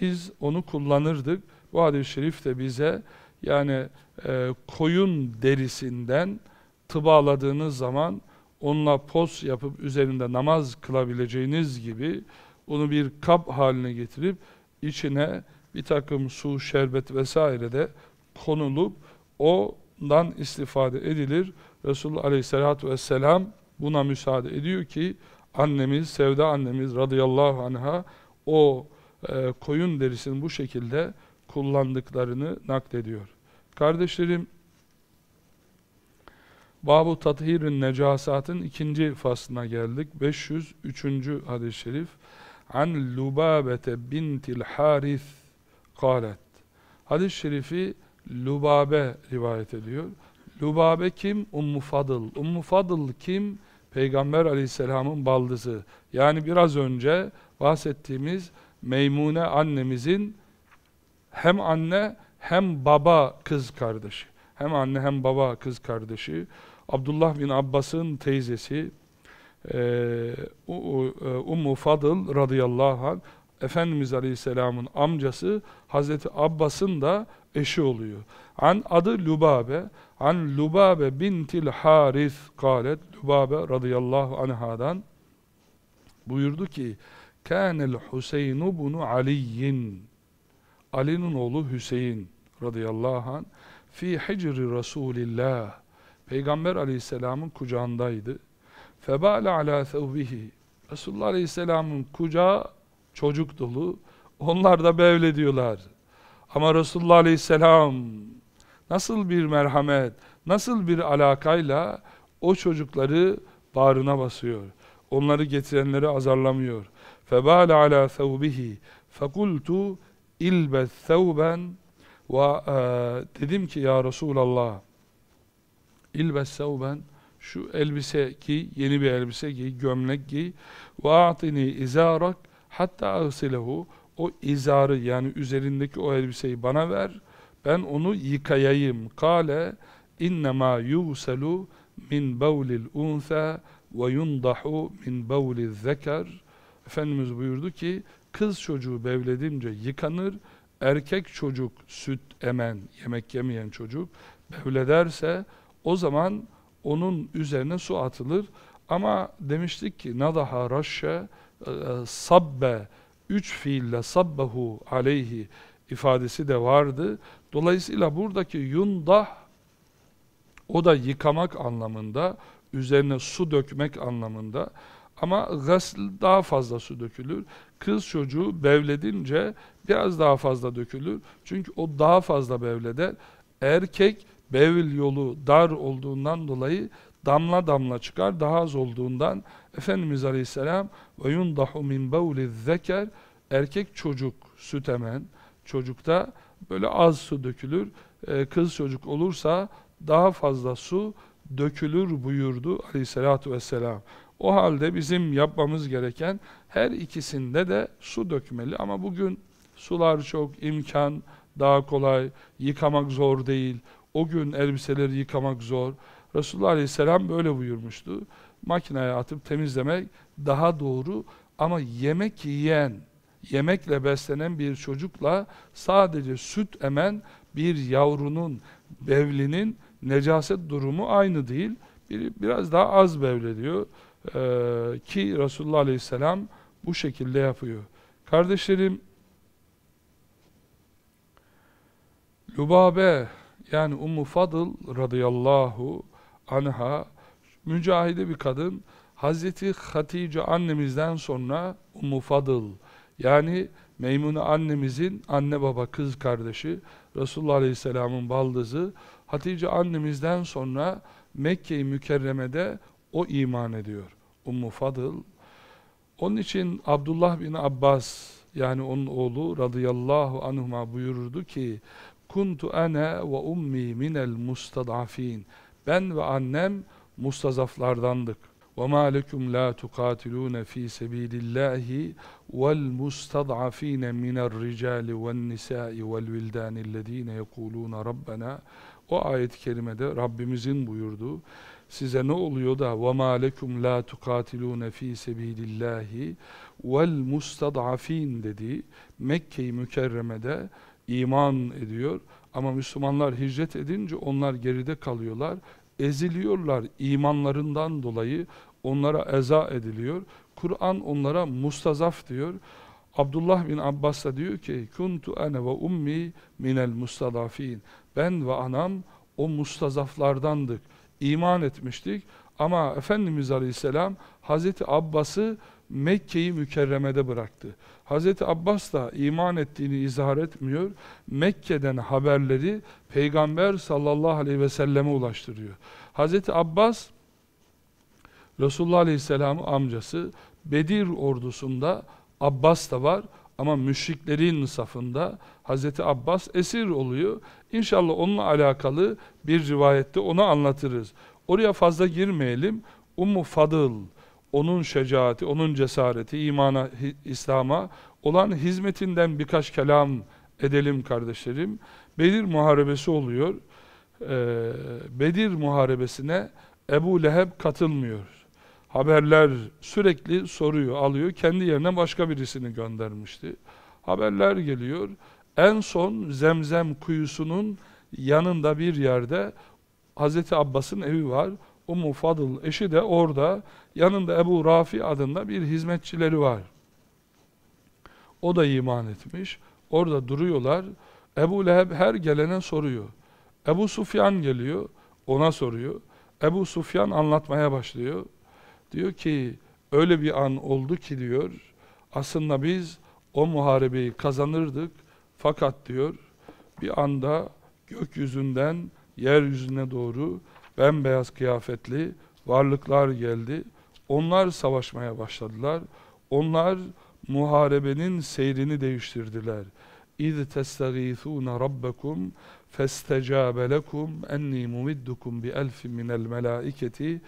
biz onu kullanırdık. Bu hadis-i şerif de bize yani e, koyun derisinden tıbaladığınız zaman onunla pos yapıp üzerinde namaz kılabileceğiniz gibi onu bir kap haline getirip içine bir takım su, şerbet vesaire de konulup ondan istifade edilir. Resulullah Aleyhisselatü Vesselam buna müsaade ediyor ki annemiz, Sevda annemiz radıyallahu anha o e, koyun derisini bu şekilde kullandıklarını naklediyor. Kardeşlerim, Babu Tathirin Necasat'ın ikinci faslına geldik. 503. hadis-i şerif. An Lubabete bintil Harith Kalet. Hadis-i şerifi Lubabe rivayet ediyor. Lubabe kim? Ummu Fadıl. Ummu Fadıl kim? Peygamber aleyhisselamın baldızı. Yani biraz önce bahsettiğimiz Meymune annemizin hem anne hem baba kız kardeşi. Hem anne hem baba kız kardeşi. Abdullah bin Abbas'ın teyzesi. Ee, Ummu Fadıl radıyallahu anh Efendimiz Aleyhisselam'ın amcası Hazreti Abbas'ın da eşi oluyor. An adı Lubabe, an Lubabe bintil Haris kalet, Lubabe radıyallahu anhadan buyurdu ki, Kânel Hüseyin'u bunu Ali'yin, Ali'nin oğlu Hüseyin radıyallahu anh, fi hicri Resulillah, Peygamber aleyhisselamın kucağındaydı. Febâle alâ thevbihi, Resulullah aleyhisselamın kucağı çocuk dolu. Onlar da böyle diyorlar. Ama Resulullah Aleyhisselam nasıl bir merhamet, nasıl bir alakayla o çocukları bağrına basıyor. Onları getirenleri azarlamıyor. ala thawbihi, ثَوْبِهِ فَقُلْتُ اِلْبَ ثَوْبًا Dedim ki ya Resulallah اِلْبَ thawban, Şu elbise giy, yeni bir elbise giy, gömlek giy وَاَعْطِنِي اِزَارَكْ hatta ahsilehu o izarı yani üzerindeki o elbiseyi bana ver ben onu yıkayayım kale innema yuselu min bavlil unsa ve yundahu min bavlil zeker Efendimiz buyurdu ki kız çocuğu bevledince yıkanır erkek çocuk süt emen yemek yemeyen çocuk bevlederse o zaman onun üzerine su atılır ama demiştik ki nadaha raşşe sabbe üç fiille sabbehu aleyhi ifadesi de vardı. Dolayısıyla buradaki yundah o da yıkamak anlamında, üzerine su dökmek anlamında ama gasl daha fazla su dökülür. Kız çocuğu bevledince biraz daha fazla dökülür. Çünkü o daha fazla bevleder. Erkek bevil yolu dar olduğundan dolayı damla damla çıkar. Daha az olduğundan Efendimiz Aleyhisselam ve yundahu min bavliz zeker erkek çocuk süt emen çocukta böyle az su dökülür. Ee, kız çocuk olursa daha fazla su dökülür buyurdu aleyhissalatü vesselam. O halde bizim yapmamız gereken her ikisinde de su dökmeli ama bugün sular çok, imkan daha kolay, yıkamak zor değil. O gün elbiseleri yıkamak zor. Resulullah aleyhisselam böyle buyurmuştu makineye atıp temizlemek daha doğru ama yemek yiyen, yemekle beslenen bir çocukla sadece süt emen bir yavrunun, bevlinin necaset durumu aynı değil. Biri biraz daha az bevlediyor ee, ki Resulullah Aleyhisselam bu şekilde yapıyor. Kardeşlerim, Lubabe yani Ummu Fadıl radıyallahu anha mücahide bir kadın Hazreti Hatice annemizden sonra Ummu Fadıl yani Meymune annemizin anne baba kız kardeşi Resulullah Aleyhisselam'ın baldızı Hatice annemizden sonra Mekke-i Mükerreme'de o iman ediyor. Ummu Fadıl. Onun için Abdullah bin Abbas yani onun oğlu radıyallahu anhuma buyururdu ki Kuntu ana ve ummi minel mustadafin. Ben ve annem mustazaflardandık. وَمَا لَكُمْ لَا تُقَاتِلُونَ ف۪ي سَب۪يلِ اللّٰهِ وَالْمُسْتَضْعَف۪ينَ مِنَ الرِّجَالِ وَالنِّسَاءِ wildan الَّذ۪ينَ يَقُولُونَ رَبَّنَا O ayet-i kerimede Rabbimizin buyurduğu size ne oluyor da وَمَا لَكُمْ لَا تُقَاتِلُونَ ف۪ي سَب۪يلِ اللّٰهِ وَالْمُسْتَضْعَف۪ينَ dediği Mekke-i Mükerreme'de iman ediyor. Ama Müslümanlar hicret edince onlar geride kalıyorlar eziliyorlar imanlarından dolayı onlara eza ediliyor. Kur'an onlara mustazaf diyor. Abdullah bin Abbas da diyor ki kuntu ene ve ummi minel mustazafin. Ben ve anam o mustazaflardandık. İman etmiştik ama Efendimiz Aleyhisselam Hazreti Abbas'ı Mekke'yi Mükerreme'de bıraktı. Hz. Abbas da iman ettiğini izhar etmiyor. Mekke'den haberleri Peygamber sallallahu aleyhi ve selleme ulaştırıyor. Hz. Abbas, Resulullah aleyhisselamın amcası Bedir ordusunda Abbas da var ama müşriklerin safında Hz. Abbas esir oluyor. İnşallah onunla alakalı bir rivayette onu anlatırız. Oraya fazla girmeyelim. Ummu Fadıl, onun şecaati, onun cesareti, imana, İslam'a olan hizmetinden birkaç kelam edelim kardeşlerim. Bedir Muharebesi oluyor. Ee, Bedir Muharebesi'ne Ebu Leheb katılmıyor. Haberler sürekli soruyor, alıyor. Kendi yerine başka birisini göndermişti. Haberler geliyor. En son Zemzem kuyusunun yanında bir yerde Hz. Abbas'ın evi var. Ummu Fadıl eşi de orada yanında Ebu Rafi adında bir hizmetçileri var. O da iman etmiş. Orada duruyorlar. Ebu Leheb her gelene soruyor. Ebu Sufyan geliyor. Ona soruyor. Ebu Sufyan anlatmaya başlıyor. Diyor ki öyle bir an oldu ki diyor aslında biz o muharebeyi kazanırdık fakat diyor bir anda gökyüzünden yeryüzüne doğru bembeyaz kıyafetli varlıklar geldi. Onlar savaşmaya başladılar. Onlar muharebenin seyrini değiştirdiler. اِذْ تَسْتَغِيثُونَ رَبَّكُمْ فَاسْتَجَابَ لَكُمْ اَنِّي bi بِأَلْفٍ مِنَ الْمَلَائِكَةِ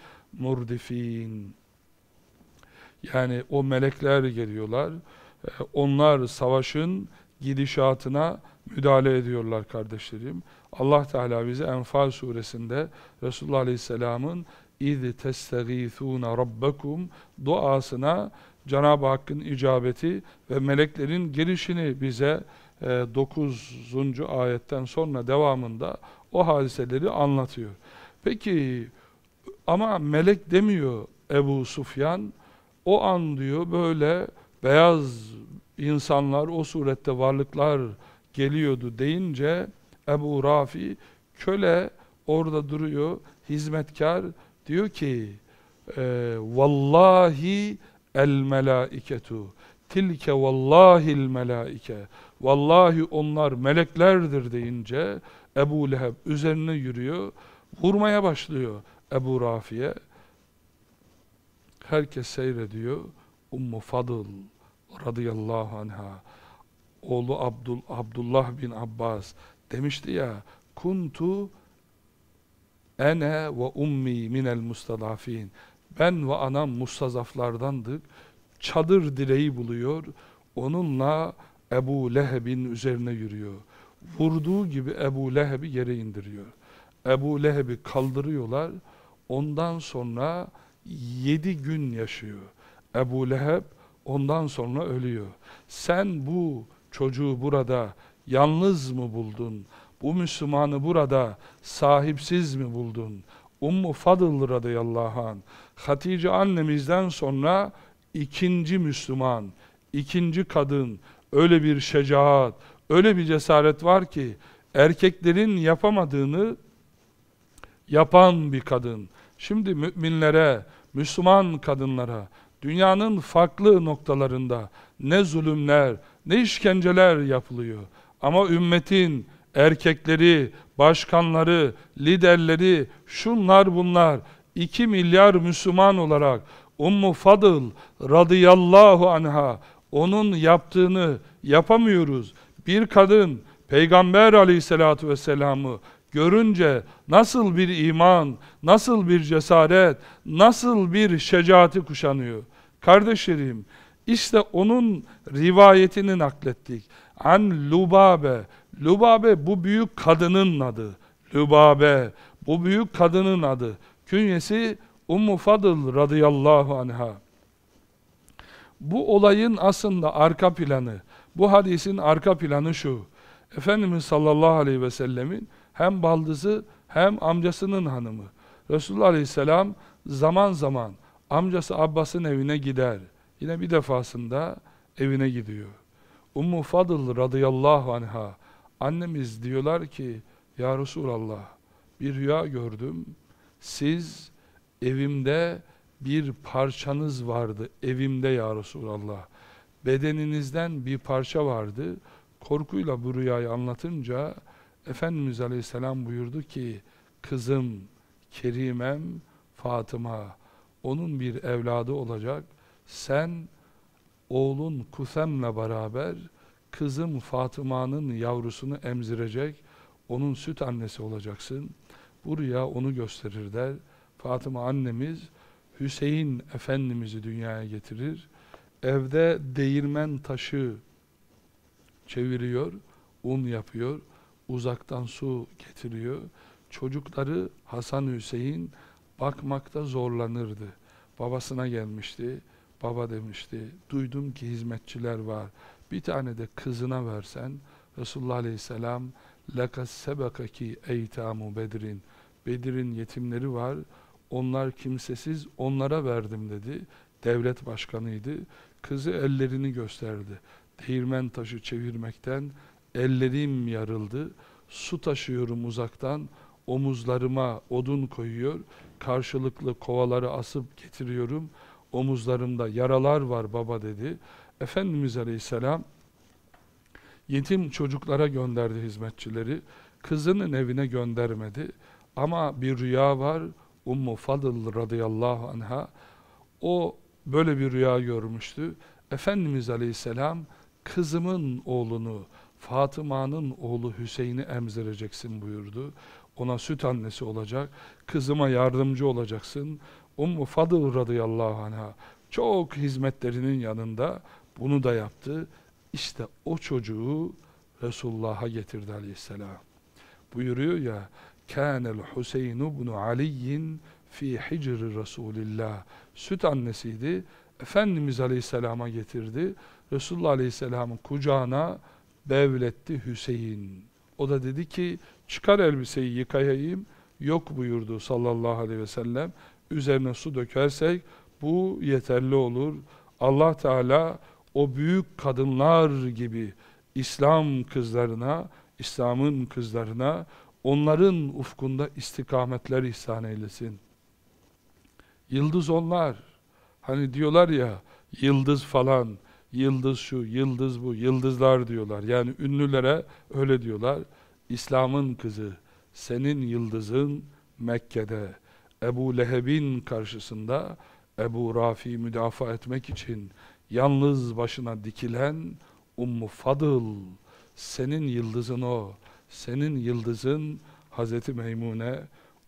مُرْدِف۪ينَ Yani o melekler geliyorlar. Ee, onlar savaşın gidişatına müdahale ediyorlar kardeşlerim. Allah Teala bize Enfal suresinde Resulullah Aleyhisselam'ın اِذْ تَسْتَغِيثُونَ رَبَّكُمْ duasına Cenab-ı Hakk'ın icabeti ve meleklerin gelişini bize 9. E, ayetten sonra devamında o hadiseleri anlatıyor. Peki ama melek demiyor Ebu Sufyan. O an diyor böyle beyaz insanlar, o surette varlıklar geliyordu deyince Ebu Rafi köle orada duruyor hizmetkar diyor ki e, vallahi el melaiketu tilke vallahil melaike vallahi onlar meleklerdir deyince Ebu Leheb üzerine yürüyor vurmaya başlıyor Ebu Rafi'ye herkes seyrediyor Ummu Fadıl radıyallahu anha oğlu Abdul, Abdullah bin Abbas demişti ya kuntu ene ve ummi minel mustadafin ben ve anam mustazaflardandık çadır direği buluyor onunla Ebu Leheb'in üzerine yürüyor vurduğu gibi Ebu Leheb'i yere indiriyor Ebu Leheb'i kaldırıyorlar ondan sonra yedi gün yaşıyor Ebu Leheb ondan sonra ölüyor sen bu çocuğu burada yalnız mı buldun? Bu Müslümanı burada sahipsiz mi buldun? Ummu Fadıl radıyallahu an Hatice annemizden sonra ikinci Müslüman, ikinci kadın, öyle bir şecaat, öyle bir cesaret var ki erkeklerin yapamadığını yapan bir kadın. Şimdi müminlere, Müslüman kadınlara dünyanın farklı noktalarında ne zulümler, ne işkenceler yapılıyor. Ama ümmetin erkekleri, başkanları, liderleri, şunlar bunlar 2 milyar Müslüman olarak Ummu Fadıl radıyallahu anha onun yaptığını yapamıyoruz. Bir kadın Peygamber aleyhissalatu vesselam'ı görünce nasıl bir iman, nasıl bir cesaret, nasıl bir şecaati kuşanıyor. Kardeşlerim, işte onun rivayetini naklettik. An Lubabe. Lubabe bu büyük kadının adı. Lubabe. Bu büyük kadının adı. Künyesi Ummu Fadıl radıyallahu anha. Bu olayın aslında arka planı, bu hadisin arka planı şu. Efendimiz sallallahu aleyhi ve sellemin hem baldızı hem amcasının hanımı. Resulullah aleyhisselam zaman zaman amcası Abbas'ın evine gider. Yine bir defasında evine gidiyor. Ummu Fadıl radıyallahu anha annemiz diyorlar ki ya Resulallah bir rüya gördüm. Siz evimde bir parçanız vardı evimde ya Resulallah. Bedeninizden bir parça vardı. Korkuyla bu rüyayı anlatınca Efendimiz Aleyhisselam buyurdu ki kızım, kerimem Fatıma onun bir evladı olacak sen oğlun Kusem'le beraber kızım Fatıma'nın yavrusunu emzirecek, onun süt annesi olacaksın. Bu rüya onu gösterir der. Fatıma annemiz Hüseyin Efendimiz'i dünyaya getirir. Evde değirmen taşı çeviriyor, un yapıyor, uzaktan su getiriyor. Çocukları Hasan Hüseyin bakmakta zorlanırdı. Babasına gelmişti Baba demişti, duydum ki hizmetçiler var. Bir tane de kızına versen, Resulullah Aleyhisselam, لَكَسْ سَبَكَكِ اَيْتَامُ Bedir'in, Bedir'in yetimleri var, onlar kimsesiz, onlara verdim dedi. Devlet başkanıydı. Kızı ellerini gösterdi. Değirmen taşı çevirmekten ellerim yarıldı. Su taşıyorum uzaktan, omuzlarıma odun koyuyor. Karşılıklı kovaları asıp getiriyorum.'' omuzlarımda yaralar var baba dedi. Efendimiz Aleyhisselam yetim çocuklara gönderdi hizmetçileri. Kızının evine göndermedi. Ama bir rüya var. Ummu Fadıl radıyallahu anha o böyle bir rüya görmüştü. Efendimiz Aleyhisselam kızımın oğlunu Fatıma'nın oğlu Hüseyin'i emzireceksin buyurdu. Ona süt annesi olacak. Kızıma yardımcı olacaksın. Ummu Fadıl radıyallahu anh'a çok hizmetlerinin yanında bunu da yaptı. İşte o çocuğu Resulullah'a getirdi aleyhisselam. Buyuruyor ya Kânel Hüseyin ibn Ali'in fi hicri Resulillah. Süt annesiydi. Efendimiz Aleyhisselam'a getirdi. Resulullah Aleyhisselam'ın kucağına bevletti Hüseyin. O da dedi ki çıkar elbiseyi yıkayayım. Yok buyurdu sallallahu aleyhi ve sellem üzerine su dökersek bu yeterli olur. Allah Teala o büyük kadınlar gibi İslam kızlarına, İslam'ın kızlarına onların ufkunda istikametler ihsan eylesin. Yıldız onlar. Hani diyorlar ya yıldız falan, yıldız şu, yıldız bu, yıldızlar diyorlar. Yani ünlülere öyle diyorlar. İslam'ın kızı, senin yıldızın Mekke'de, Ebu Leheb'in karşısında Ebu Rafi müdafaa etmek için yalnız başına dikilen Ummu Fadıl senin yıldızın o senin yıldızın Hazreti Meymune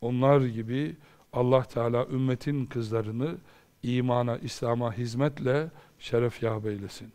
onlar gibi Allah Teala ümmetin kızlarını imana, İslam'a hizmetle şeref yâb eylesin.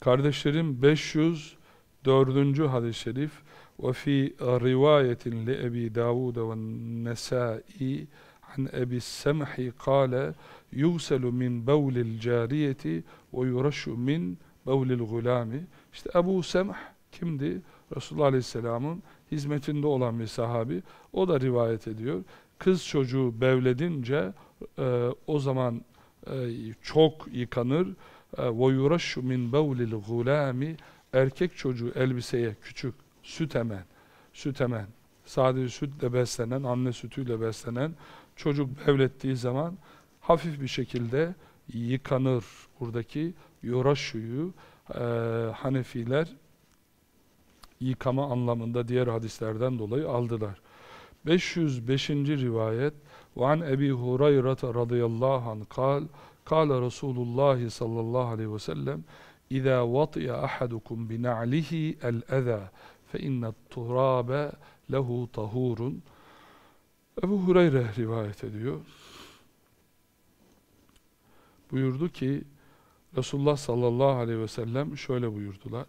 Kardeşlerim 504. hadis-i şerif وفي رواية لأبي داود والنسائي عن أبي السمح قال يغسل من بول الجارية ويرش من bevlil gulami. İşte Ebu Semh kimdi? Resulullah Aleyhisselam'ın hizmetinde olan bir sahabi. O da rivayet ediyor. Kız çocuğu bevledince e, o zaman e, çok yıkanır. وَيُرَشُ e, min بَوْلِ الْغُلَامِ Erkek çocuğu elbiseye küçük süt emen, süt emen, sadece sütle beslenen, anne sütüyle beslenen çocuk bevlettiği zaman hafif bir şekilde yıkanır. Buradaki yoraşuyu e, Hanefiler yıkama anlamında diğer hadislerden dolayı aldılar. 505. rivayet وَعَنْ اَب۪ي هُرَيْرَةَ رَضِيَ اللّٰهُ عَنْ قَالْ قَالَ رَسُولُ اللّٰهِ صَلَّى اللّٰهُ عَلَيْهِ وَسَلَّمْ اِذَا وَطِيَ اَحَدُكُمْ بِنَعْلِهِ الْاَذَى fe inne turabe lehu tahurun Ebu Hureyre rivayet ediyor. Buyurdu ki Resulullah sallallahu aleyhi ve sellem şöyle buyurdular.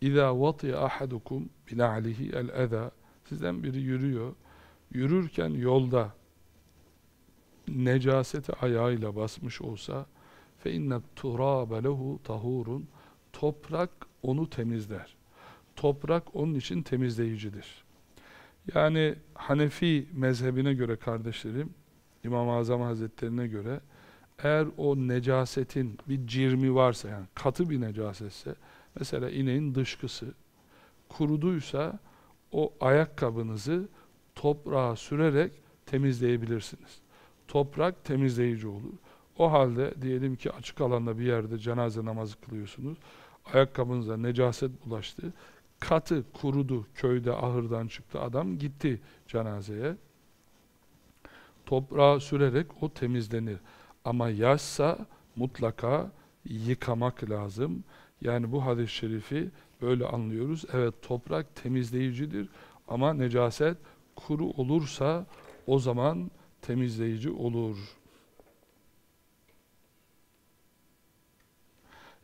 İza vati ahadukum alihi el-eza Sizden biri yürüyor. Yürürken yolda necaseti ayağıyla basmış olsa fe inne turabe lehu tahurun toprak onu temizler toprak onun için temizleyicidir. Yani Hanefi mezhebine göre kardeşlerim, İmam-ı Azam Hazretlerine göre eğer o necasetin bir cirmi varsa yani katı bir necasetse mesela ineğin dışkısı kuruduysa o ayakkabınızı toprağa sürerek temizleyebilirsiniz. Toprak temizleyici olur. O halde diyelim ki açık alanda bir yerde cenaze namazı kılıyorsunuz. Ayakkabınıza necaset bulaştı katı kurudu köyde ahırdan çıktı adam gitti cenazeye toprağa sürerek o temizlenir ama yaşsa mutlaka yıkamak lazım yani bu hadis-i şerifi böyle anlıyoruz evet toprak temizleyicidir ama necaset kuru olursa o zaman temizleyici olur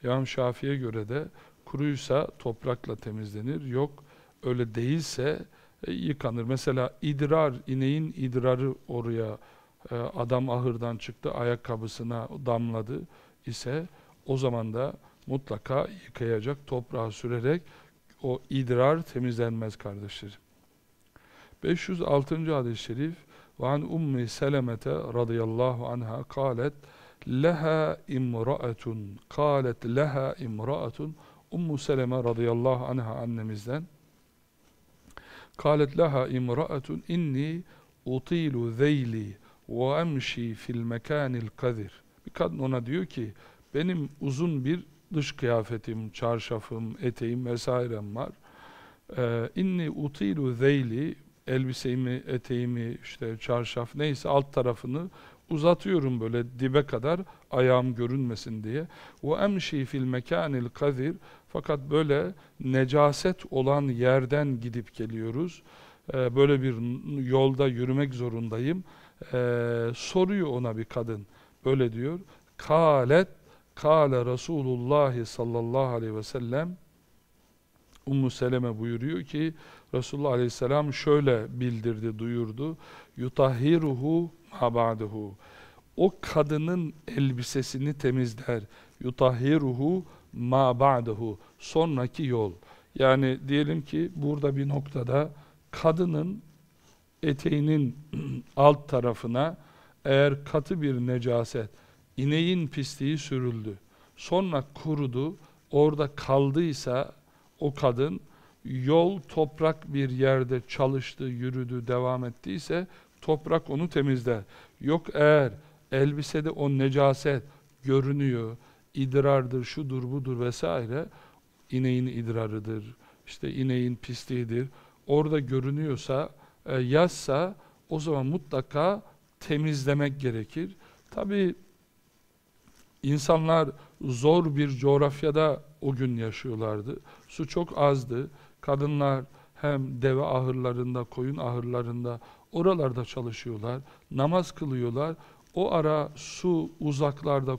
İmam Şafii'ye göre de kuruysa toprakla temizlenir, yok öyle değilse e, yıkanır. Mesela idrar, ineğin idrarı oraya e, adam ahırdan çıktı, ayakkabısına damladı ise o zaman da mutlaka yıkayacak, toprağa sürerek o idrar temizlenmez kardeşlerim. 506. hadis-i şerif وعن أم سلمة رضي الله عنها قالت لها امرأة قالت لها امرأة Ummu Seleme radıyallahu anha annemizden قالت لها امرأة inni utilu zeyli ve emşi fil mekanil kadir. Bir kadın ona diyor ki benim uzun bir dış kıyafetim, çarşafım, eteğim vesairem var. Ee, inni utilu zeyli elbisemi, eteğimi, işte çarşaf neyse alt tarafını uzatıyorum böyle dibe kadar ayağım görünmesin diye. Ve emşi fil mekanil kadir fakat böyle necaset olan yerden gidip geliyoruz. Ee, böyle bir yolda yürümek zorundayım. Ee, soruyor ona bir kadın. Böyle diyor. Kalet Kale Resulullah sallallahu aleyhi ve sellem Ummu Seleme buyuruyor ki Resulullah aleyhisselam şöyle bildirdi, duyurdu. Yutahhiruhu abaduhu. O kadının elbisesini temizler. Yutahhiruhu ma ba'duhu. Sonraki yol. Yani diyelim ki burada bir noktada kadının eteğinin alt tarafına eğer katı bir necaset, ineğin pisliği sürüldü. Sonra kurudu, orada kaldıysa o kadın yol toprak bir yerde çalıştı, yürüdü, devam ettiyse Toprak onu temizler. Yok eğer elbisede o necaset görünüyor, idrardır, şudur, budur vesaire, ineğin idrarıdır, işte ineğin pisliğidir, orada görünüyorsa, e, yazsa o zaman mutlaka temizlemek gerekir. Tabi insanlar zor bir coğrafyada o gün yaşıyorlardı. Su çok azdı. Kadınlar hem deve ahırlarında, koyun ahırlarında Oralarda çalışıyorlar, namaz kılıyorlar. O ara su uzaklarda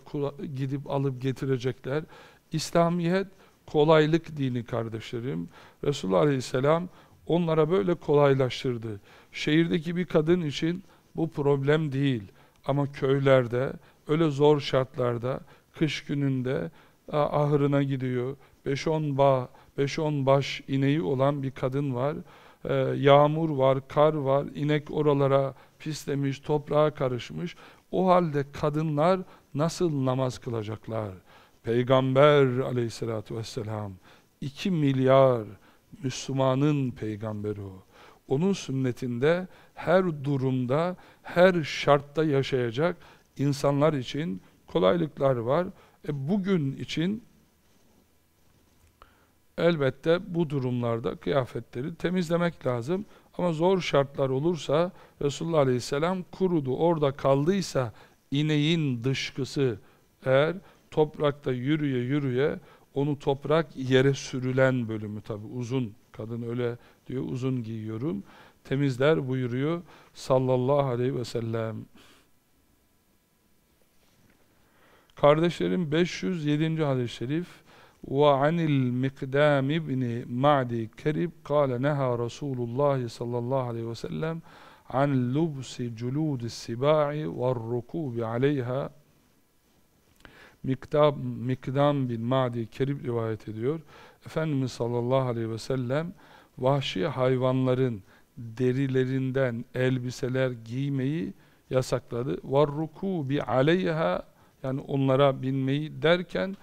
gidip alıp getirecekler. İslamiyet kolaylık dini kardeşlerim. Resulullah Aleyhisselam onlara böyle kolaylaştırdı. Şehirdeki bir kadın için bu problem değil. Ama köylerde, öyle zor şartlarda, kış gününde ahırına gidiyor. 5-10 bağ, 5-10 baş ineği olan bir kadın var. Ee, yağmur var, kar var, inek oralara pislemiş, toprağa karışmış. O halde kadınlar nasıl namaz kılacaklar? Peygamber aleyhissalatü vesselam 2 milyar Müslümanın peygamberi o. Onun sünnetinde her durumda, her şartta yaşayacak insanlar için kolaylıklar var. E bugün için elbette bu durumlarda kıyafetleri temizlemek lazım. Ama zor şartlar olursa Resulullah Aleyhisselam kurudu orada kaldıysa ineğin dışkısı eğer toprakta yürüye yürüye onu toprak yere sürülen bölümü tabi uzun kadın öyle diyor uzun giyiyorum temizler buyuruyor sallallahu aleyhi ve sellem. Kardeşlerim 507. hadis-i şerif وعن المقدام بن معد كرب قال نهى رسول الله صلى الله عليه وسلم عن لبس جلود السباع والركوب عليها Miktab, Mikdam bin Madi Kerib rivayet ediyor. Efendimiz sallallahu aleyhi ve sellem vahşi hayvanların derilerinden elbiseler giymeyi yasakladı. Varruku bi aleyha yani onlara binmeyi derken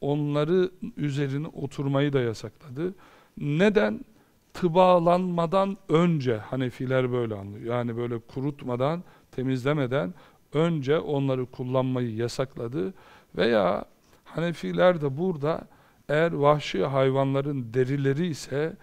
onları üzerine oturmayı da yasakladı. Neden? Tıbalanmadan önce Hanefiler böyle anlıyor. Yani böyle kurutmadan, temizlemeden önce onları kullanmayı yasakladı. Veya Hanefiler de burada eğer vahşi hayvanların derileri ise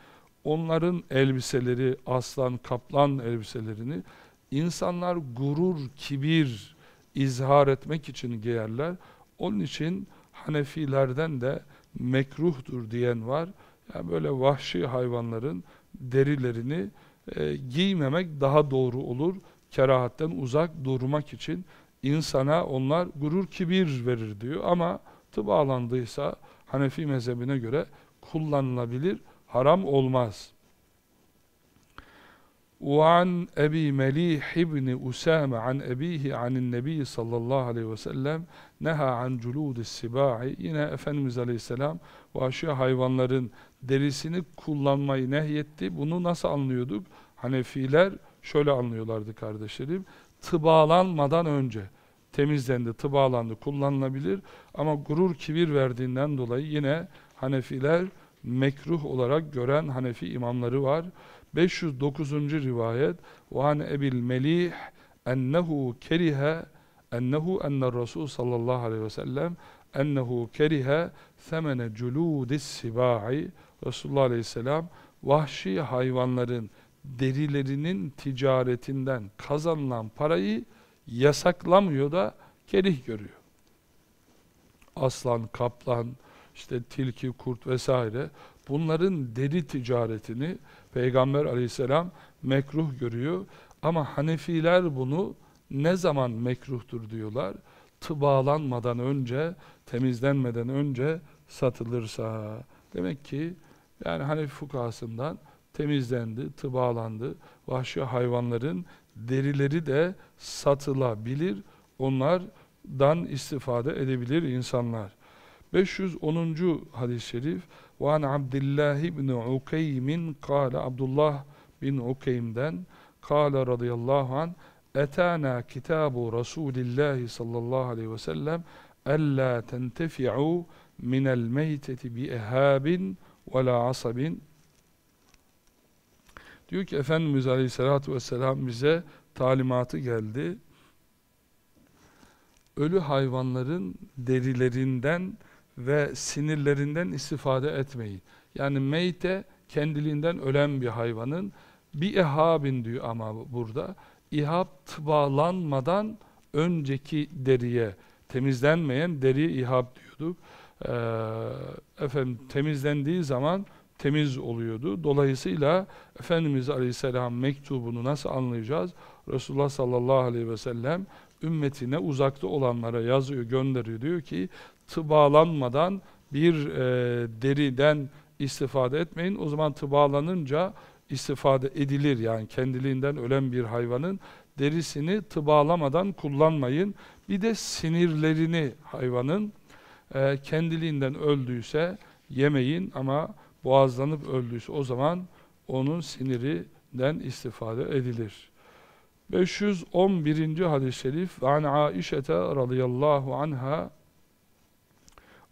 onların elbiseleri, aslan, kaplan elbiselerini insanlar gurur, kibir izhar etmek için giyerler. Onun için Hanefilerden de mekruhtur diyen var. Yani böyle vahşi hayvanların derilerini e, giymemek daha doğru olur. Kerahatten uzak durmak için insana onlar gurur kibir verir diyor. Ama tıba alandıysa Hanefi mezhebine göre kullanılabilir, haram olmaz. وعن أبي مليح بن أسامة عن أبيه عن النبي صلى الله عليه وسلم neha an culud sibai yine Efendimiz Aleyhisselam vahşi hayvanların derisini kullanmayı nehyetti. Bunu nasıl anlıyorduk? Hanefiler şöyle anlıyorlardı kardeşlerim. Tıbalanmadan önce temizlendi, tıbalandı, kullanılabilir ama gurur kibir verdiğinden dolayı yine Hanefiler mekruh olarak gören Hanefi imamları var. 509. rivayet وَعَنْ اَبِي الْمَلِيحِ اَنَّهُ كَرِهَ اَنَّهُ اَنَّ الرَّسُولُ sallallahu aleyhi ve sellem ennehu kerihe semene culudis sibai Resulullah Aleyhisselam vahşi hayvanların derilerinin ticaretinden kazanılan parayı yasaklamıyor da kerih görüyor. Aslan, kaplan, işte tilki, kurt vesaire bunların deri ticaretini Peygamber aleyhisselam mekruh görüyor. Ama Hanefiler bunu ne zaman mekruhtur diyorlar? Tıbalanmadan önce, temizlenmeden önce satılırsa. Demek ki yani Hanefi fukahasından temizlendi, tıbalandı. Vahşi hayvanların derileri de satılabilir. Onlardan istifade edebilir insanlar. 510. hadis-i şerif وعن عبد الله بن عكيم قال عبد الله بن عكيم'den قال رضي الله عنه أتانا كتاب رسول الله صلى الله عليه وسلم ألا تنتفعوا من الميتة بإهاب ولا عصب Diyor ki Efendimiz Aleyhisselatü Vesselam bize talimatı geldi. Ölü hayvanların derilerinden ve sinirlerinden istifade etmeyin. Yani meyte kendiliğinden ölen bir hayvanın bir ihabin diyor ama burada ihab tıbalanmadan önceki deriye temizlenmeyen deriye ihab diyorduk. Ee, efendim temizlendiği zaman temiz oluyordu. Dolayısıyla Efendimiz Aleyhisselam mektubunu nasıl anlayacağız? Resulullah sallallahu aleyhi ve sellem ümmetine uzakta olanlara yazıyor, gönderiyor. Diyor ki tıbalanmadan bir e, deriden istifade etmeyin. O zaman tıbalanınca istifade edilir. Yani kendiliğinden ölen bir hayvanın derisini tıbalamadan kullanmayın. Bir de sinirlerini hayvanın e, kendiliğinden öldüyse yemeyin ama boğazlanıp öldüyse o zaman onun sinirinden istifade edilir. 511. hadis-i şerif an Aişete radıyallahu anha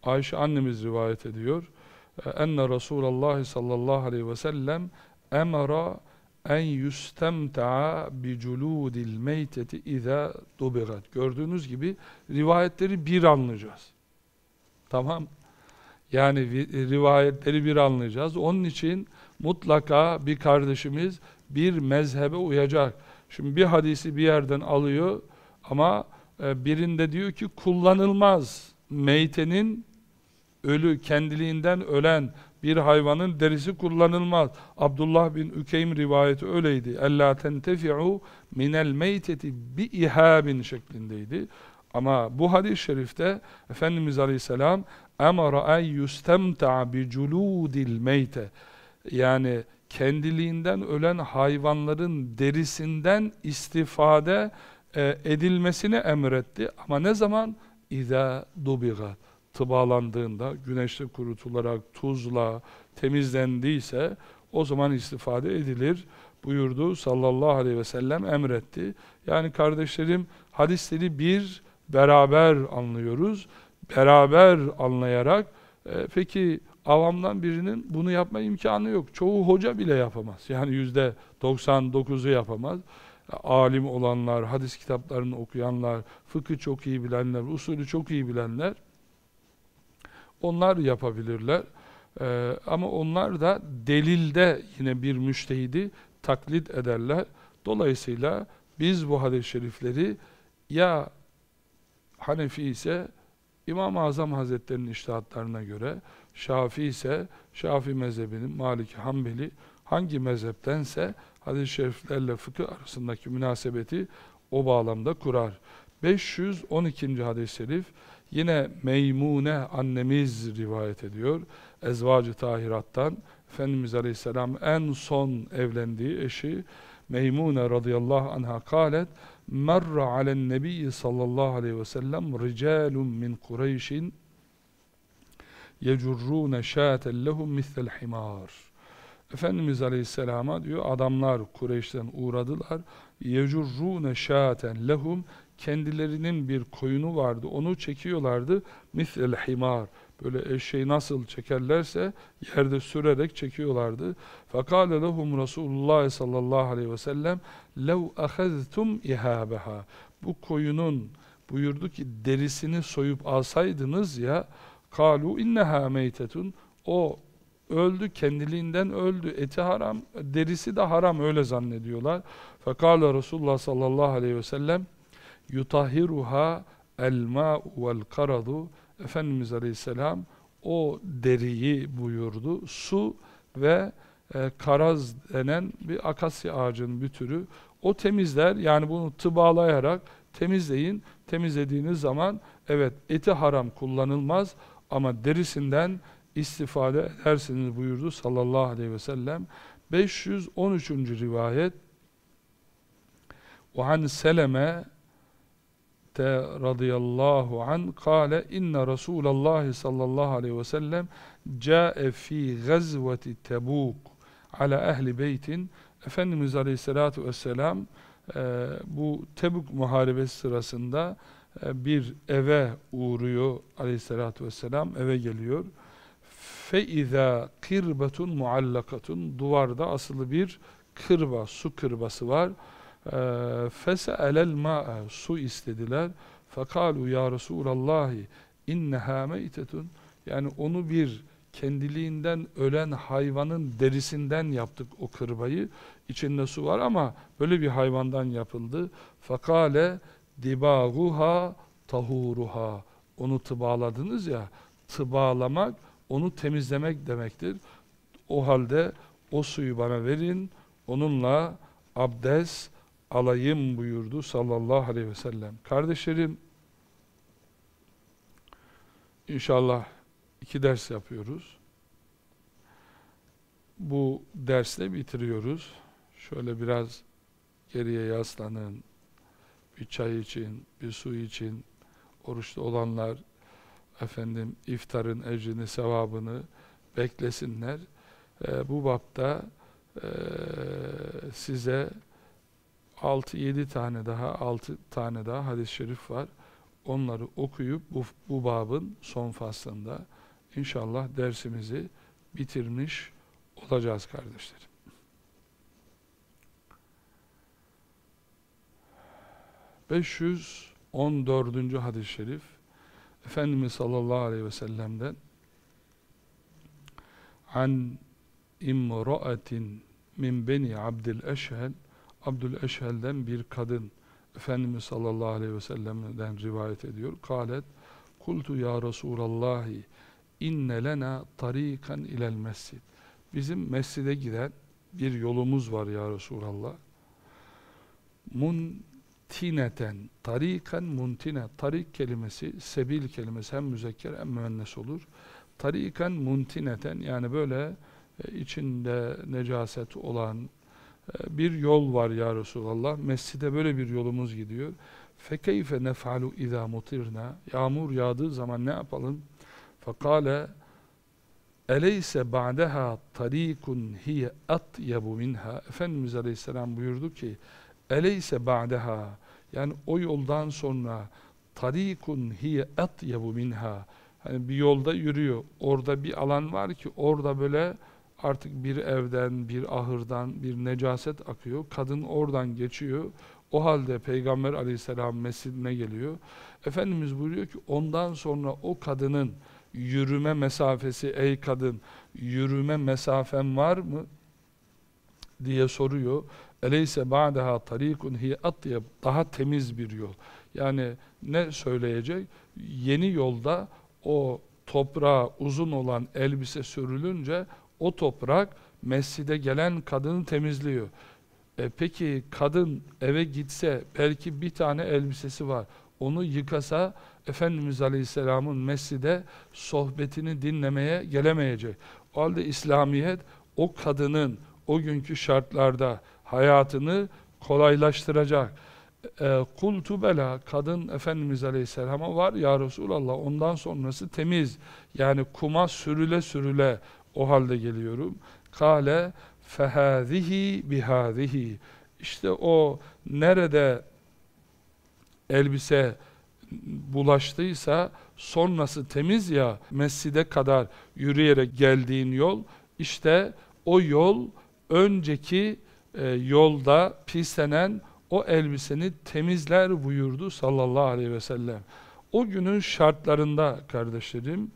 Ayşe annemiz rivayet ediyor. E, Enne Resulallah sallallahu aleyhi ve sellem emara en yüstemta'a bi culudil meyteti iza dubirat. Gördüğünüz gibi rivayetleri bir anlayacağız. Tamam. Yani rivayetleri bir anlayacağız. Onun için mutlaka bir kardeşimiz bir mezhebe uyacak. Şimdi bir hadisi bir yerden alıyor ama e, birinde diyor ki kullanılmaz. Meytenin ölü kendiliğinden ölen bir hayvanın derisi kullanılmaz. Abdullah bin Ükeym rivayeti öyleydi. Ella tentefi'u minel meyteti bi ihabin şeklindeydi. Ama bu hadis-i şerifte Efendimiz Aleyhisselam emara ey yustemta'a bi culudil meyte yani kendiliğinden ölen hayvanların derisinden istifade e, edilmesini emretti. Ama ne zaman? İza dubigat tıbalandığında, güneşte kurutularak, tuzla temizlendiyse o zaman istifade edilir buyurdu sallallahu aleyhi ve sellem emretti. Yani kardeşlerim hadisleri bir beraber anlıyoruz. Beraber anlayarak e, peki avamdan birinin bunu yapma imkanı yok. Çoğu hoca bile yapamaz. Yani yüzde 99'u yapamaz. Alim olanlar, hadis kitaplarını okuyanlar, fıkı çok iyi bilenler, usulü çok iyi bilenler onlar yapabilirler. Ee, ama onlar da delilde yine bir müştehidi taklit ederler. Dolayısıyla biz bu hadis-i şerifleri ya Hanefi ise İmam-ı Azam Hazretleri'nin iştihatlarına göre, Şafi ise Şafi mezhebinin, maliki Hanbeli hangi mezheptense hadis-i şeriflerle fıkıh arasındaki münasebeti o bağlamda kurar. 512. hadis-i şerif Yine Meymune annemiz rivayet ediyor. Ezvacı Tahirat'tan Efendimiz Aleyhisselam en son evlendiği eşi Meymune radıyallahu anha kalet merra alen nebiyyi sallallahu aleyhi ve sellem ricalun min kureyşin yecurrune şâten lehum mithel himar Efendimiz Aleyhisselam'a diyor adamlar Kureyş'ten uğradılar yecurrune şâten lehum kendilerinin bir koyunu vardı. Onu çekiyorlardı. Misel himar. Böyle eşeği nasıl çekerlerse yerde sürerek çekiyorlardı. Fakale lehum Resulullah sallallahu aleyhi ve sellem lev ahaztum ihabeha. Bu koyunun buyurdu ki derisini soyup alsaydınız ya kalu inneha meytetun o öldü kendiliğinden öldü eti haram derisi de haram öyle zannediyorlar. Fakale Resulullah sallallahu aleyhi ve sellem yutahiruha el ma'u vel karadu Efendimiz Aleyhisselam o deriyi buyurdu. Su ve e, karaz denen bir akasya ağacının bir türü. O temizler yani bunu tıbalayarak temizleyin. Temizlediğiniz zaman evet eti haram kullanılmaz ama derisinden istifade edersiniz buyurdu sallallahu aleyhi ve sellem. 513. rivayet وعن سلمة Hatta radıyallahu an kâle inne Resulallah sallallahu aleyhi ve sellem câe fî gazveti tebûk ala ehli beytin Efendimiz aleyhissalatu vesselam e, bu Tebuk muharebesi sırasında e, bir eve uğruyor aleyhissalatu vesselam eve geliyor feiza kırbetun muallakatun duvarda asılı bir kırba su kırbası var فَسَأَلَ ee, الْمَاءَ Su istediler. فَقَالُوا ya Resulallahi اِنَّهَا مَيْتَةٌ Yani onu bir kendiliğinden ölen hayvanın derisinden yaptık o kırbayı. İçinde su var ama böyle bir hayvandan yapıldı. Fakale dibaguha tahuruha onu tıbaladınız ya tıbalamak onu temizlemek demektir o halde o suyu bana verin onunla abdest alayım buyurdu sallallahu aleyhi ve sellem. Kardeşlerim inşallah iki ders yapıyoruz. Bu dersle bitiriyoruz. Şöyle biraz geriye yaslanın. Bir çay için, bir su için, oruçlu olanlar efendim iftarın ecrini, sevabını beklesinler. E, bu bapta e, size size 6-7 tane daha, 6 tane daha hadis-i şerif var. Onları okuyup bu, bu babın son faslında inşallah dersimizi bitirmiş olacağız kardeşlerim. ...514. hadis-i şerif... ...Efendimiz sallallahu aleyhi ve sellem'den... ...an imra'atin min beni abdil eşhel... Abdül Eşhel'den bir kadın Efendimiz sallallahu aleyhi ve sellem'den rivayet ediyor. Kalet kultu ya Resulallahi inne lena tarikan ilel mescid. Bizim mescide giden bir yolumuz var ya Resulallah. Muntineten, tarikan muntine. Tarik kelimesi, sebil kelimesi hem müzekker hem müennes olur. Tarikan muntineten yani böyle e, içinde necaset olan, ee, bir yol var ya Resulallah. Mescide böyle bir yolumuz gidiyor. Fekeyfe nefalu izâ mutirna. Yağmur yağdığı zaman ne yapalım? Fekale eleyse ba'deha tarikun hiye atyebu minha. Efendimiz Aleyhisselam buyurdu ki eleyse ba'deha yani o yoldan sonra tarikun hiye atyebu minha. Hani bir yolda yürüyor. Orada bir alan var ki orada böyle artık bir evden, bir ahırdan bir necaset akıyor. Kadın oradan geçiyor. O halde Peygamber aleyhisselam mescidine geliyor. Efendimiz buyuruyor ki ondan sonra o kadının yürüme mesafesi ey kadın yürüme mesafen var mı? diye soruyor. Eleyse ba'daha tarikun hi diye daha temiz bir yol. Yani ne söyleyecek? Yeni yolda o toprağa uzun olan elbise sürülünce o toprak mescide gelen kadını temizliyor. E peki kadın eve gitse belki bir tane elbisesi var. Onu yıkasa Efendimiz Aleyhisselam'ın mescide sohbetini dinlemeye gelemeyecek. O halde İslamiyet o kadının o günkü şartlarda hayatını kolaylaştıracak. E, kultu bela kadın Efendimiz Aleyhisselam'a var ya Resulallah ondan sonrası temiz yani kuma sürüle sürüle o halde geliyorum. Kale fehazihi bihazihi. İşte o nerede elbise bulaştıysa sonrası temiz ya mescide kadar yürüyerek geldiğin yol işte o yol önceki e, yolda pislenen o elbiseni temizler buyurdu sallallahu aleyhi ve sellem. O günün şartlarında kardeşlerim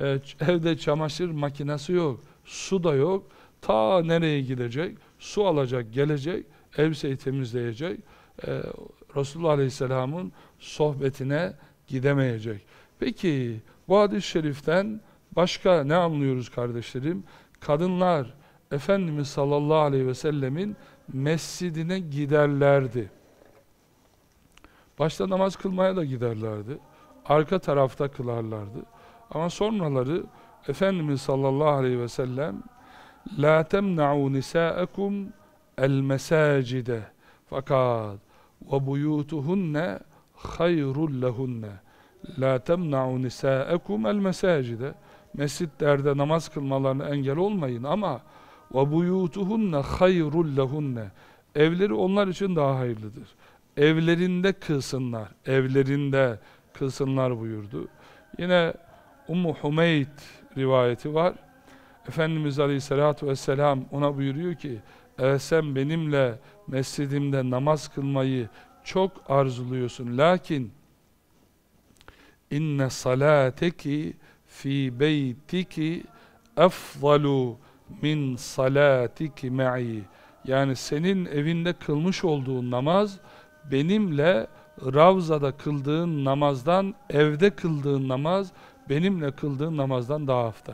e, evde çamaşır makinesi yok, su da yok. Ta nereye gidecek? Su alacak, gelecek, elbiseyi temizleyecek. E, Resulullah Aleyhisselam'ın sohbetine gidemeyecek. Peki bu hadis-i şeriften başka ne anlıyoruz kardeşlerim? Kadınlar Efendimiz sallallahu aleyhi ve sellemin mescidine giderlerdi. Başta namaz kılmaya da giderlerdi. Arka tarafta kılarlardı. Ama sonraları Efendimiz sallallahu aleyhi ve sellem La temna'u nisa'ekum el mesacide fakat ve buyutuhunne hayrul lehunne La temna'u nisa'ekum el mesacide Mescitlerde namaz kılmalarına engel olmayın ama ve buyutuhunne hayrul lehunne Evleri onlar için daha hayırlıdır. Evlerinde kılsınlar, evlerinde kılsınlar buyurdu. Yine Ummu Humeyd rivayeti var. Efendimiz Aleyhisselatü Vesselam ona buyuruyor ki sen benimle mescidimde namaz kılmayı çok arzuluyorsun. Lakin inne salateki fi beytiki efzalu min salatiki ma'i. Yani senin evinde kılmış olduğun namaz benimle Ravza'da kıldığın namazdan evde kıldığın namaz benimle kıldığın namazdan daha hafta.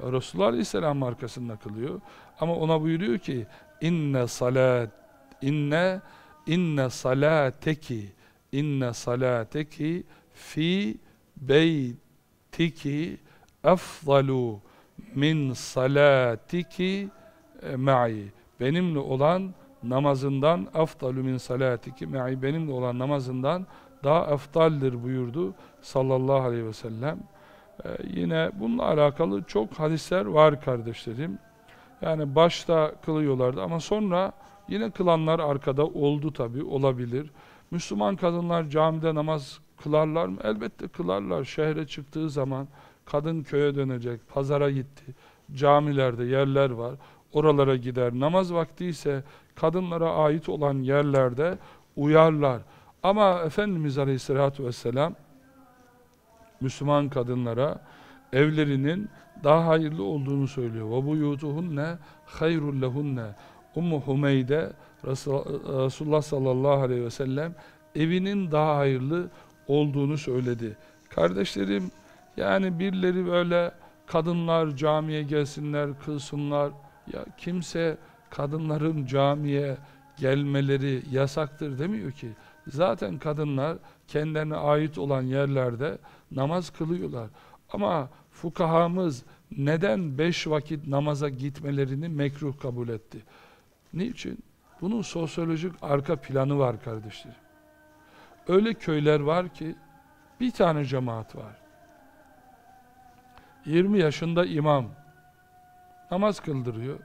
Resulullah Aleyhisselam arkasında kılıyor. Ama ona buyuruyor ki inne salat inne inne salateki inne salateki fi beytiki efdalu min salatiki ma'i benimle olan namazından afdalu min salatiki ma'i benimle olan namazından daha eftaldir buyurdu sallallahu aleyhi ve sellem. Ee, yine bununla alakalı çok hadisler var kardeşlerim. Yani başta kılıyorlardı ama sonra yine kılanlar arkada oldu tabi olabilir. Müslüman kadınlar camide namaz kılarlar mı? Elbette kılarlar. Şehre çıktığı zaman kadın köye dönecek, pazara gitti. Camilerde yerler var. Oralara gider. Namaz vakti ise kadınlara ait olan yerlerde uyarlar. Ama Efendimiz Aleyhisselatü Vesselam Müslüman kadınlara evlerinin daha hayırlı olduğunu söylüyor. Ve bu yutuhunne hayrul lehunne. Ummu humeyde Resulullah sallallahu aleyhi ve sellem evinin daha hayırlı olduğunu söyledi. Kardeşlerim yani birileri böyle kadınlar camiye gelsinler, kılsınlar. Ya kimse kadınların camiye gelmeleri yasaktır demiyor ki. Zaten kadınlar kendilerine ait olan yerlerde namaz kılıyorlar. Ama fukahamız neden beş vakit namaza gitmelerini mekruh kabul etti? Niçin? Bunun sosyolojik arka planı var kardeşlerim. Öyle köyler var ki bir tane cemaat var. 20 yaşında imam namaz kıldırıyor.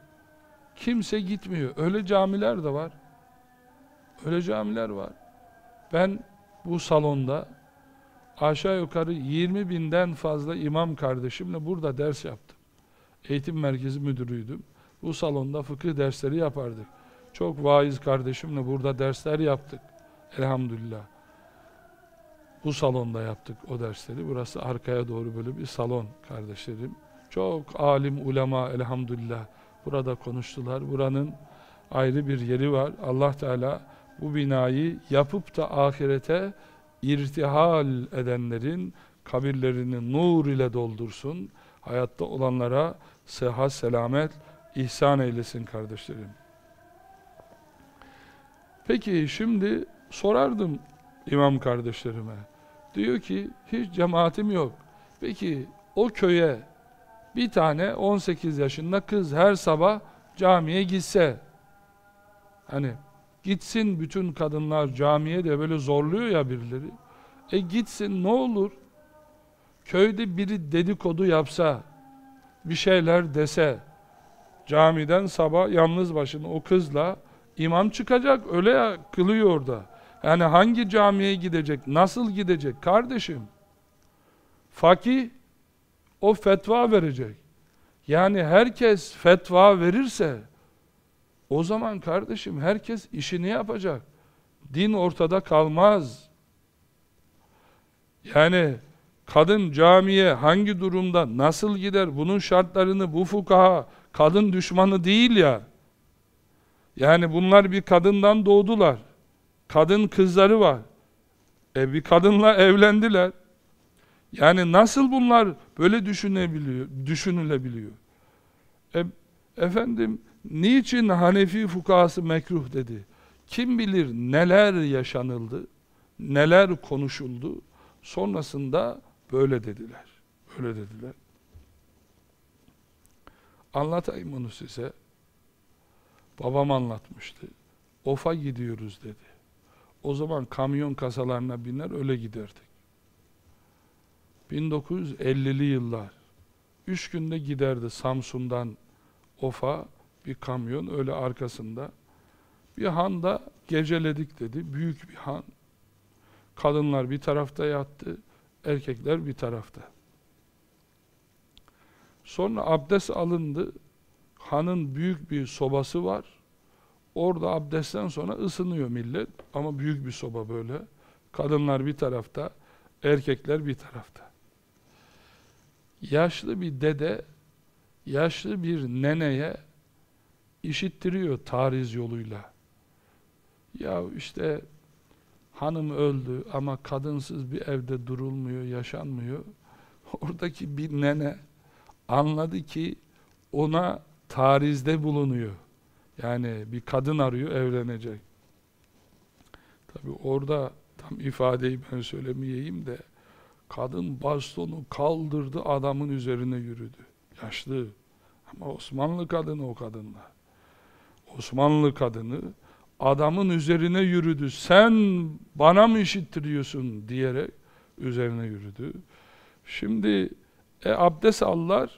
Kimse gitmiyor. Öyle camiler de var. Öyle camiler var. Ben bu salonda aşağı yukarı 20 binden fazla imam kardeşimle burada ders yaptım. Eğitim merkezi müdürüydüm. Bu salonda fıkıh dersleri yapardık. Çok vaiz kardeşimle burada dersler yaptık. Elhamdülillah. Bu salonda yaptık o dersleri. Burası arkaya doğru böyle bir salon kardeşlerim. Çok alim, ulema elhamdülillah burada konuştular. Buranın ayrı bir yeri var. Allah Teala bu binayı yapıp da ahirete irtihal edenlerin kabirlerini nur ile doldursun. Hayatta olanlara sıhhat, selamet, ihsan eylesin kardeşlerim. Peki şimdi sorardım imam kardeşlerime. Diyor ki hiç cemaatim yok. Peki o köye bir tane 18 yaşında kız her sabah camiye gitse hani Gitsin bütün kadınlar camiye de böyle zorluyor ya birileri. E gitsin ne olur? Köyde biri dedikodu yapsa, bir şeyler dese, camiden sabah yalnız başına o kızla imam çıkacak öyle ya, kılıyor orada. Yani hangi camiye gidecek, nasıl gidecek kardeşim? Fakih o fetva verecek. Yani herkes fetva verirse o zaman kardeşim herkes işini yapacak. Din ortada kalmaz. Yani kadın camiye hangi durumda nasıl gider bunun şartlarını bu fukaha kadın düşmanı değil ya. Yani bunlar bir kadından doğdular. Kadın kızları var. E bir kadınla evlendiler. Yani nasıl bunlar böyle düşünebiliyor, düşünülebiliyor? E, efendim Niçin Hanefi fukası mekruh dedi? Kim bilir neler yaşanıldı, neler konuşuldu, sonrasında böyle dediler. Böyle dediler. Anlatayım bunu size. Babam anlatmıştı. Of'a gidiyoruz dedi. O zaman kamyon kasalarına biner öyle giderdik. 1950'li yıllar. Üç günde giderdi Samsun'dan Of'a bir kamyon öyle arkasında. Bir handa geceledik dedi. Büyük bir han. Kadınlar bir tarafta yattı. Erkekler bir tarafta. Sonra abdest alındı. Hanın büyük bir sobası var. Orada abdestten sonra ısınıyor millet. Ama büyük bir soba böyle. Kadınlar bir tarafta, erkekler bir tarafta. Yaşlı bir dede, yaşlı bir neneye işittiriyor tariz yoluyla. Ya işte hanım öldü ama kadınsız bir evde durulmuyor, yaşanmıyor. Oradaki bir nene anladı ki ona tarizde bulunuyor. Yani bir kadın arıyor evlenecek. Tabi orada tam ifadeyi ben söylemeyeyim de kadın bastonu kaldırdı adamın üzerine yürüdü. Yaşlı ama Osmanlı kadını o kadınlar. Osmanlı kadını adamın üzerine yürüdü. Sen bana mı işittiriyorsun diyerek üzerine yürüdü. Şimdi e, abdest allar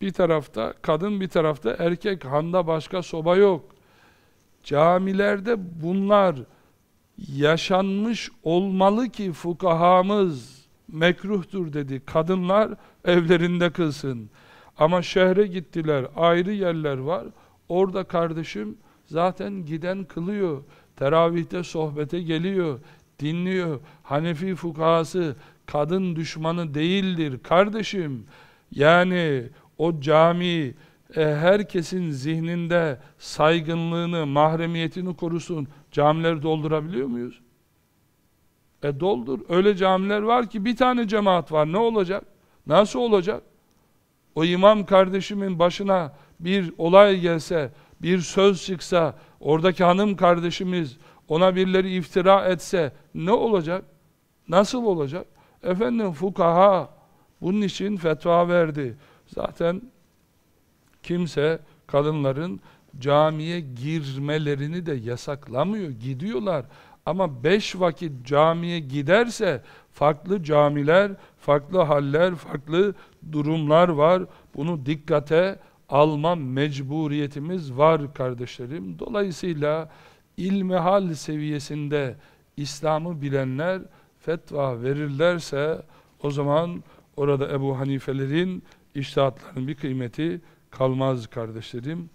bir tarafta kadın bir tarafta erkek handa başka soba yok. Camilerde bunlar yaşanmış olmalı ki fukahamız mekruhtur dedi. Kadınlar evlerinde kılsın. Ama şehre gittiler ayrı yerler var. Orada kardeşim zaten giden kılıyor. Teravihte sohbete geliyor, dinliyor. Hanefi fukahası kadın düşmanı değildir kardeşim. Yani o cami e, herkesin zihninde saygınlığını, mahremiyetini korusun. Camileri doldurabiliyor muyuz? E doldur. Öyle camiler var ki bir tane cemaat var. Ne olacak? Nasıl olacak? O imam kardeşimin başına bir olay gelse, bir söz çıksa, oradaki hanım kardeşimiz ona birileri iftira etse ne olacak? Nasıl olacak? Efendim fukaha bunun için fetva verdi. Zaten kimse kadınların camiye girmelerini de yasaklamıyor. Gidiyorlar. Ama beş vakit camiye giderse farklı camiler, farklı haller, farklı durumlar var. Bunu dikkate alma mecburiyetimiz var kardeşlerim. Dolayısıyla ilmihal seviyesinde İslam'ı bilenler fetva verirlerse o zaman orada Ebu Hanifelerin iştihatlarının bir kıymeti kalmaz kardeşlerim.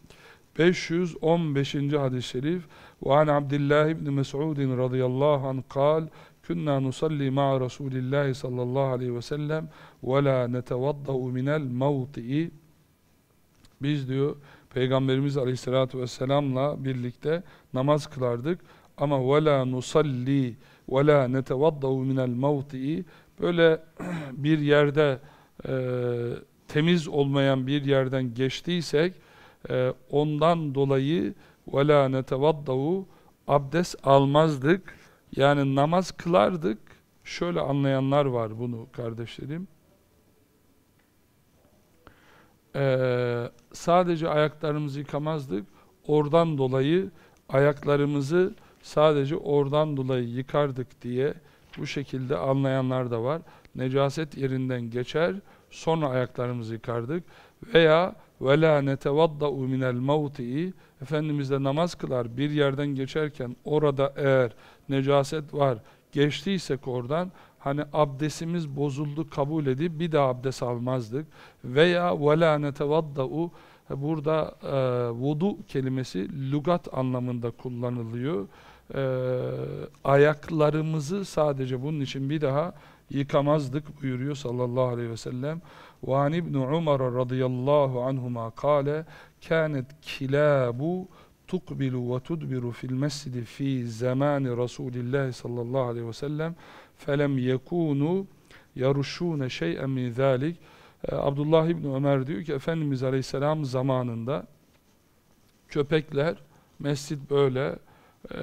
515. hadis-i şerif ve an Abdullah ibn Mes'ud radıyallahu anh kal kunna nusalli ma'a Resulillah sallallahu aleyhi ve sellem ve la netevaddau minel mevti'i biz diyor Peygamberimiz Aleyhisselatü Vesselam'la birlikte namaz kılardık ama وَلَا نُصَلِّي وَلَا نَتَوَضَّهُ مِنَ الْمَوْتِئِ Böyle bir yerde e, temiz olmayan bir yerden geçtiysek e, ondan dolayı وَلَا نَتَوَضَّهُ abdest almazdık. Yani namaz kılardık. Şöyle anlayanlar var bunu kardeşlerim e, sadece ayaklarımızı yıkamazdık. Oradan dolayı ayaklarımızı sadece oradan dolayı yıkardık diye bu şekilde anlayanlar da var. Necaset yerinden geçer, sonra ayaklarımızı yıkardık. Veya وَلَا نَتَوَضَّعُ مِنَ الْمَوْتِئِ Efendimiz de namaz kılar bir yerden geçerken orada eğer necaset var geçtiysek oradan hani abdestimiz bozuldu kabul edip bir daha abdest almazdık. Veya وَلَا نَتَوَضَّعُ Burada e, vudu kelimesi lugat anlamında kullanılıyor. E, ayaklarımızı sadece bunun için bir daha yıkamazdık buyuruyor sallallahu aleyhi ve sellem. وَعَنْ اِبْنُ عُمَرَ رَضِيَ اللّٰهُ عَنْهُمَا قَالَ كَانَتْ كِلَابُ تُقْبِلُ وَتُدْبِرُ فِي الْمَسْجِدِ ف۪ي fi رَسُولِ اللّٰهِ sallallahu aleyhi ve sellem felem yekunu yaruşune şey'en min zalik e, Abdullah İbni Ömer diyor ki Efendimiz Aleyhisselam zamanında köpekler mescit böyle e,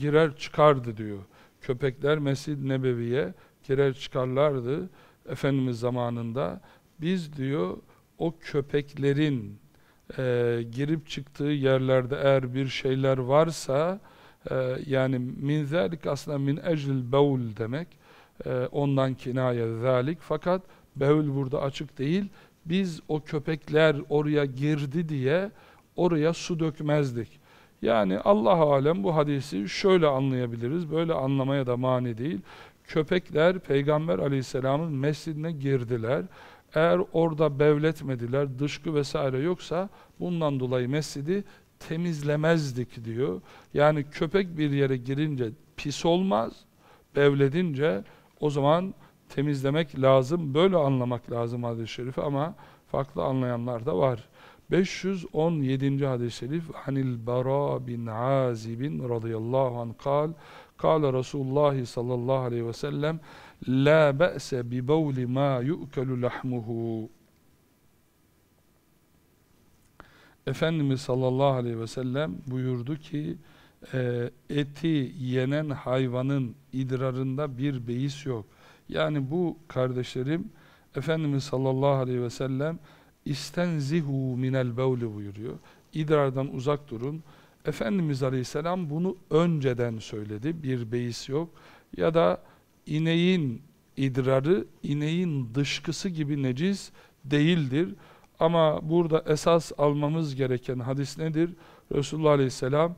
girer çıkardı diyor. Köpekler Mescid-i Nebevi'ye girer çıkarlardı Efendimiz zamanında. Biz diyor o köpeklerin e, girip çıktığı yerlerde eğer bir şeyler varsa ee, yani min zalik aslında min eclil beul demek. Ee, ondan kinaye zalik. Fakat beul burada açık değil. Biz o köpekler oraya girdi diye oraya su dökmezdik. Yani Allah alem bu hadisi şöyle anlayabiliriz. Böyle anlamaya da mani değil. Köpekler Peygamber Aleyhisselam'ın mescidine girdiler. Eğer orada bevletmediler, dışkı vesaire yoksa bundan dolayı mescidi temizlemezdik diyor. Yani köpek bir yere girince pis olmaz, bevledince o zaman temizlemek lazım. Böyle anlamak lazım hadis-i şerifi ama farklı anlayanlar da var. 517. hadis-i şerif Anil Bara bin Azib radıyallahu anh kal Kale Resulullah sallallahu aleyhi ve sellem La be'se bi bevli ma yu'kelu lahmuhu Efendimiz sallallahu aleyhi ve sellem buyurdu ki e, eti yenen hayvanın idrarında bir beis yok. Yani bu kardeşlerim Efendimiz sallallahu aleyhi ve sellem istenzihu minel bevli buyuruyor. İdrardan uzak durun. Efendimiz aleyhisselam bunu önceden söyledi. Bir beis yok. Ya da ineğin idrarı, ineğin dışkısı gibi necis değildir. Ama burada esas almamız gereken hadis nedir? Resulullah Aleyhisselam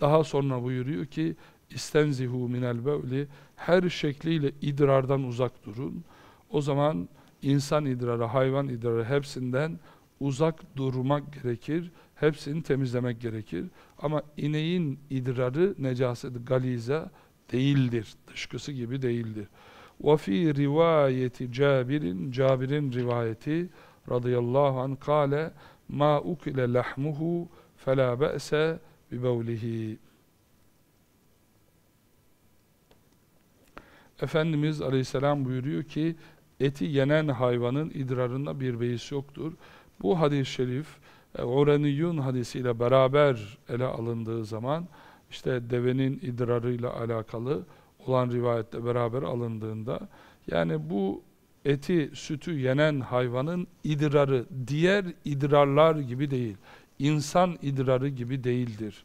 daha sonra buyuruyor ki istenzihu minel bevli her şekliyle idrardan uzak durun. O zaman insan idrarı, hayvan idrarı hepsinden uzak durmak gerekir. Hepsini temizlemek gerekir. Ama ineğin idrarı necaset galize değildir. Dışkısı gibi değildir. Ve fi rivayeti Cabir'in Cabir'in rivayeti radıyallahu anh kâle ma ukile lahmuhu fela be'se bibevlihi Efendimiz aleyhisselam buyuruyor ki eti yenen hayvanın idrarında bir beis yoktur. Bu hadis-i şerif Oraniyun e, hadisiyle beraber ele alındığı zaman işte devenin idrarıyla alakalı olan rivayette beraber alındığında yani bu eti, sütü yenen hayvanın idrarı diğer idrarlar gibi değil. insan idrarı gibi değildir.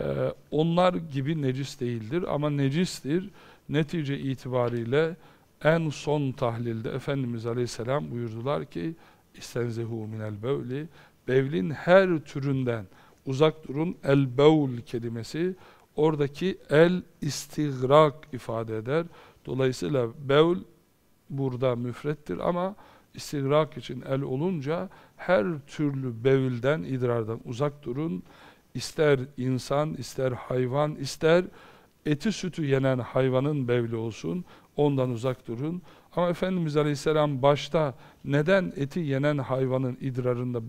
Ee, onlar gibi necis değildir ama necistir. Netice itibariyle en son tahlilde Efendimiz Aleyhisselam buyurdular ki İstenzehu minel bevli Bevlin her türünden uzak durun. El bevl kelimesi oradaki el istigrak ifade eder. Dolayısıyla bevl burada müfrettir ama istigrak için el olunca her türlü bevilden, idrardan uzak durun. İster insan, ister hayvan, ister eti sütü yenen hayvanın bevli olsun, ondan uzak durun. Ama Efendimiz Aleyhisselam başta neden eti yenen hayvanın idrarında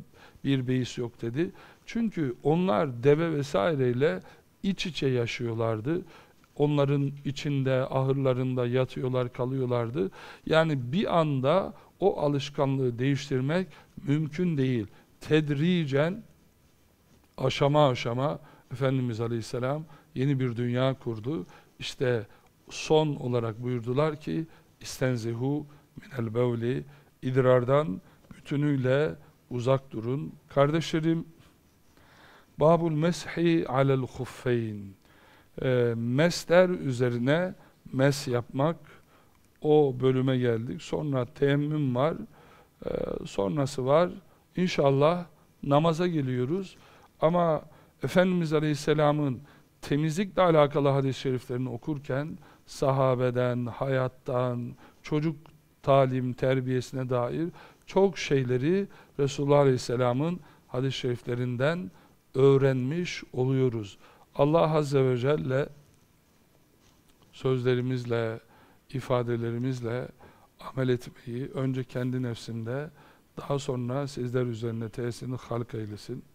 bir beis yok dedi. Çünkü onlar deve vesaireyle iç içe yaşıyorlardı. Onların içinde, ahırlarında yatıyorlar, kalıyorlardı. Yani bir anda o alışkanlığı değiştirmek mümkün değil. Tedricen, aşama aşama Efendimiz Aleyhisselam yeni bir dünya kurdu. İşte son olarak buyurdular ki, istenzihu minel bevli, idrardan bütünüyle uzak durun. Kardeşlerim, Babul meshi alel huffeyn e, mesler üzerine mes yapmak o bölüme geldik. Sonra teyemmüm var. E, sonrası var. İnşallah namaza geliyoruz. Ama Efendimiz Aleyhisselam'ın temizlikle alakalı hadis-i şeriflerini okurken sahabeden, hayattan, çocuk talim, terbiyesine dair çok şeyleri Resulullah Aleyhisselam'ın hadis-i şeriflerinden öğrenmiş oluyoruz. Allah Azze ve Celle sözlerimizle, ifadelerimizle amel etmeyi önce kendi nefsinde daha sonra sizler üzerine tesirini halk eylesin.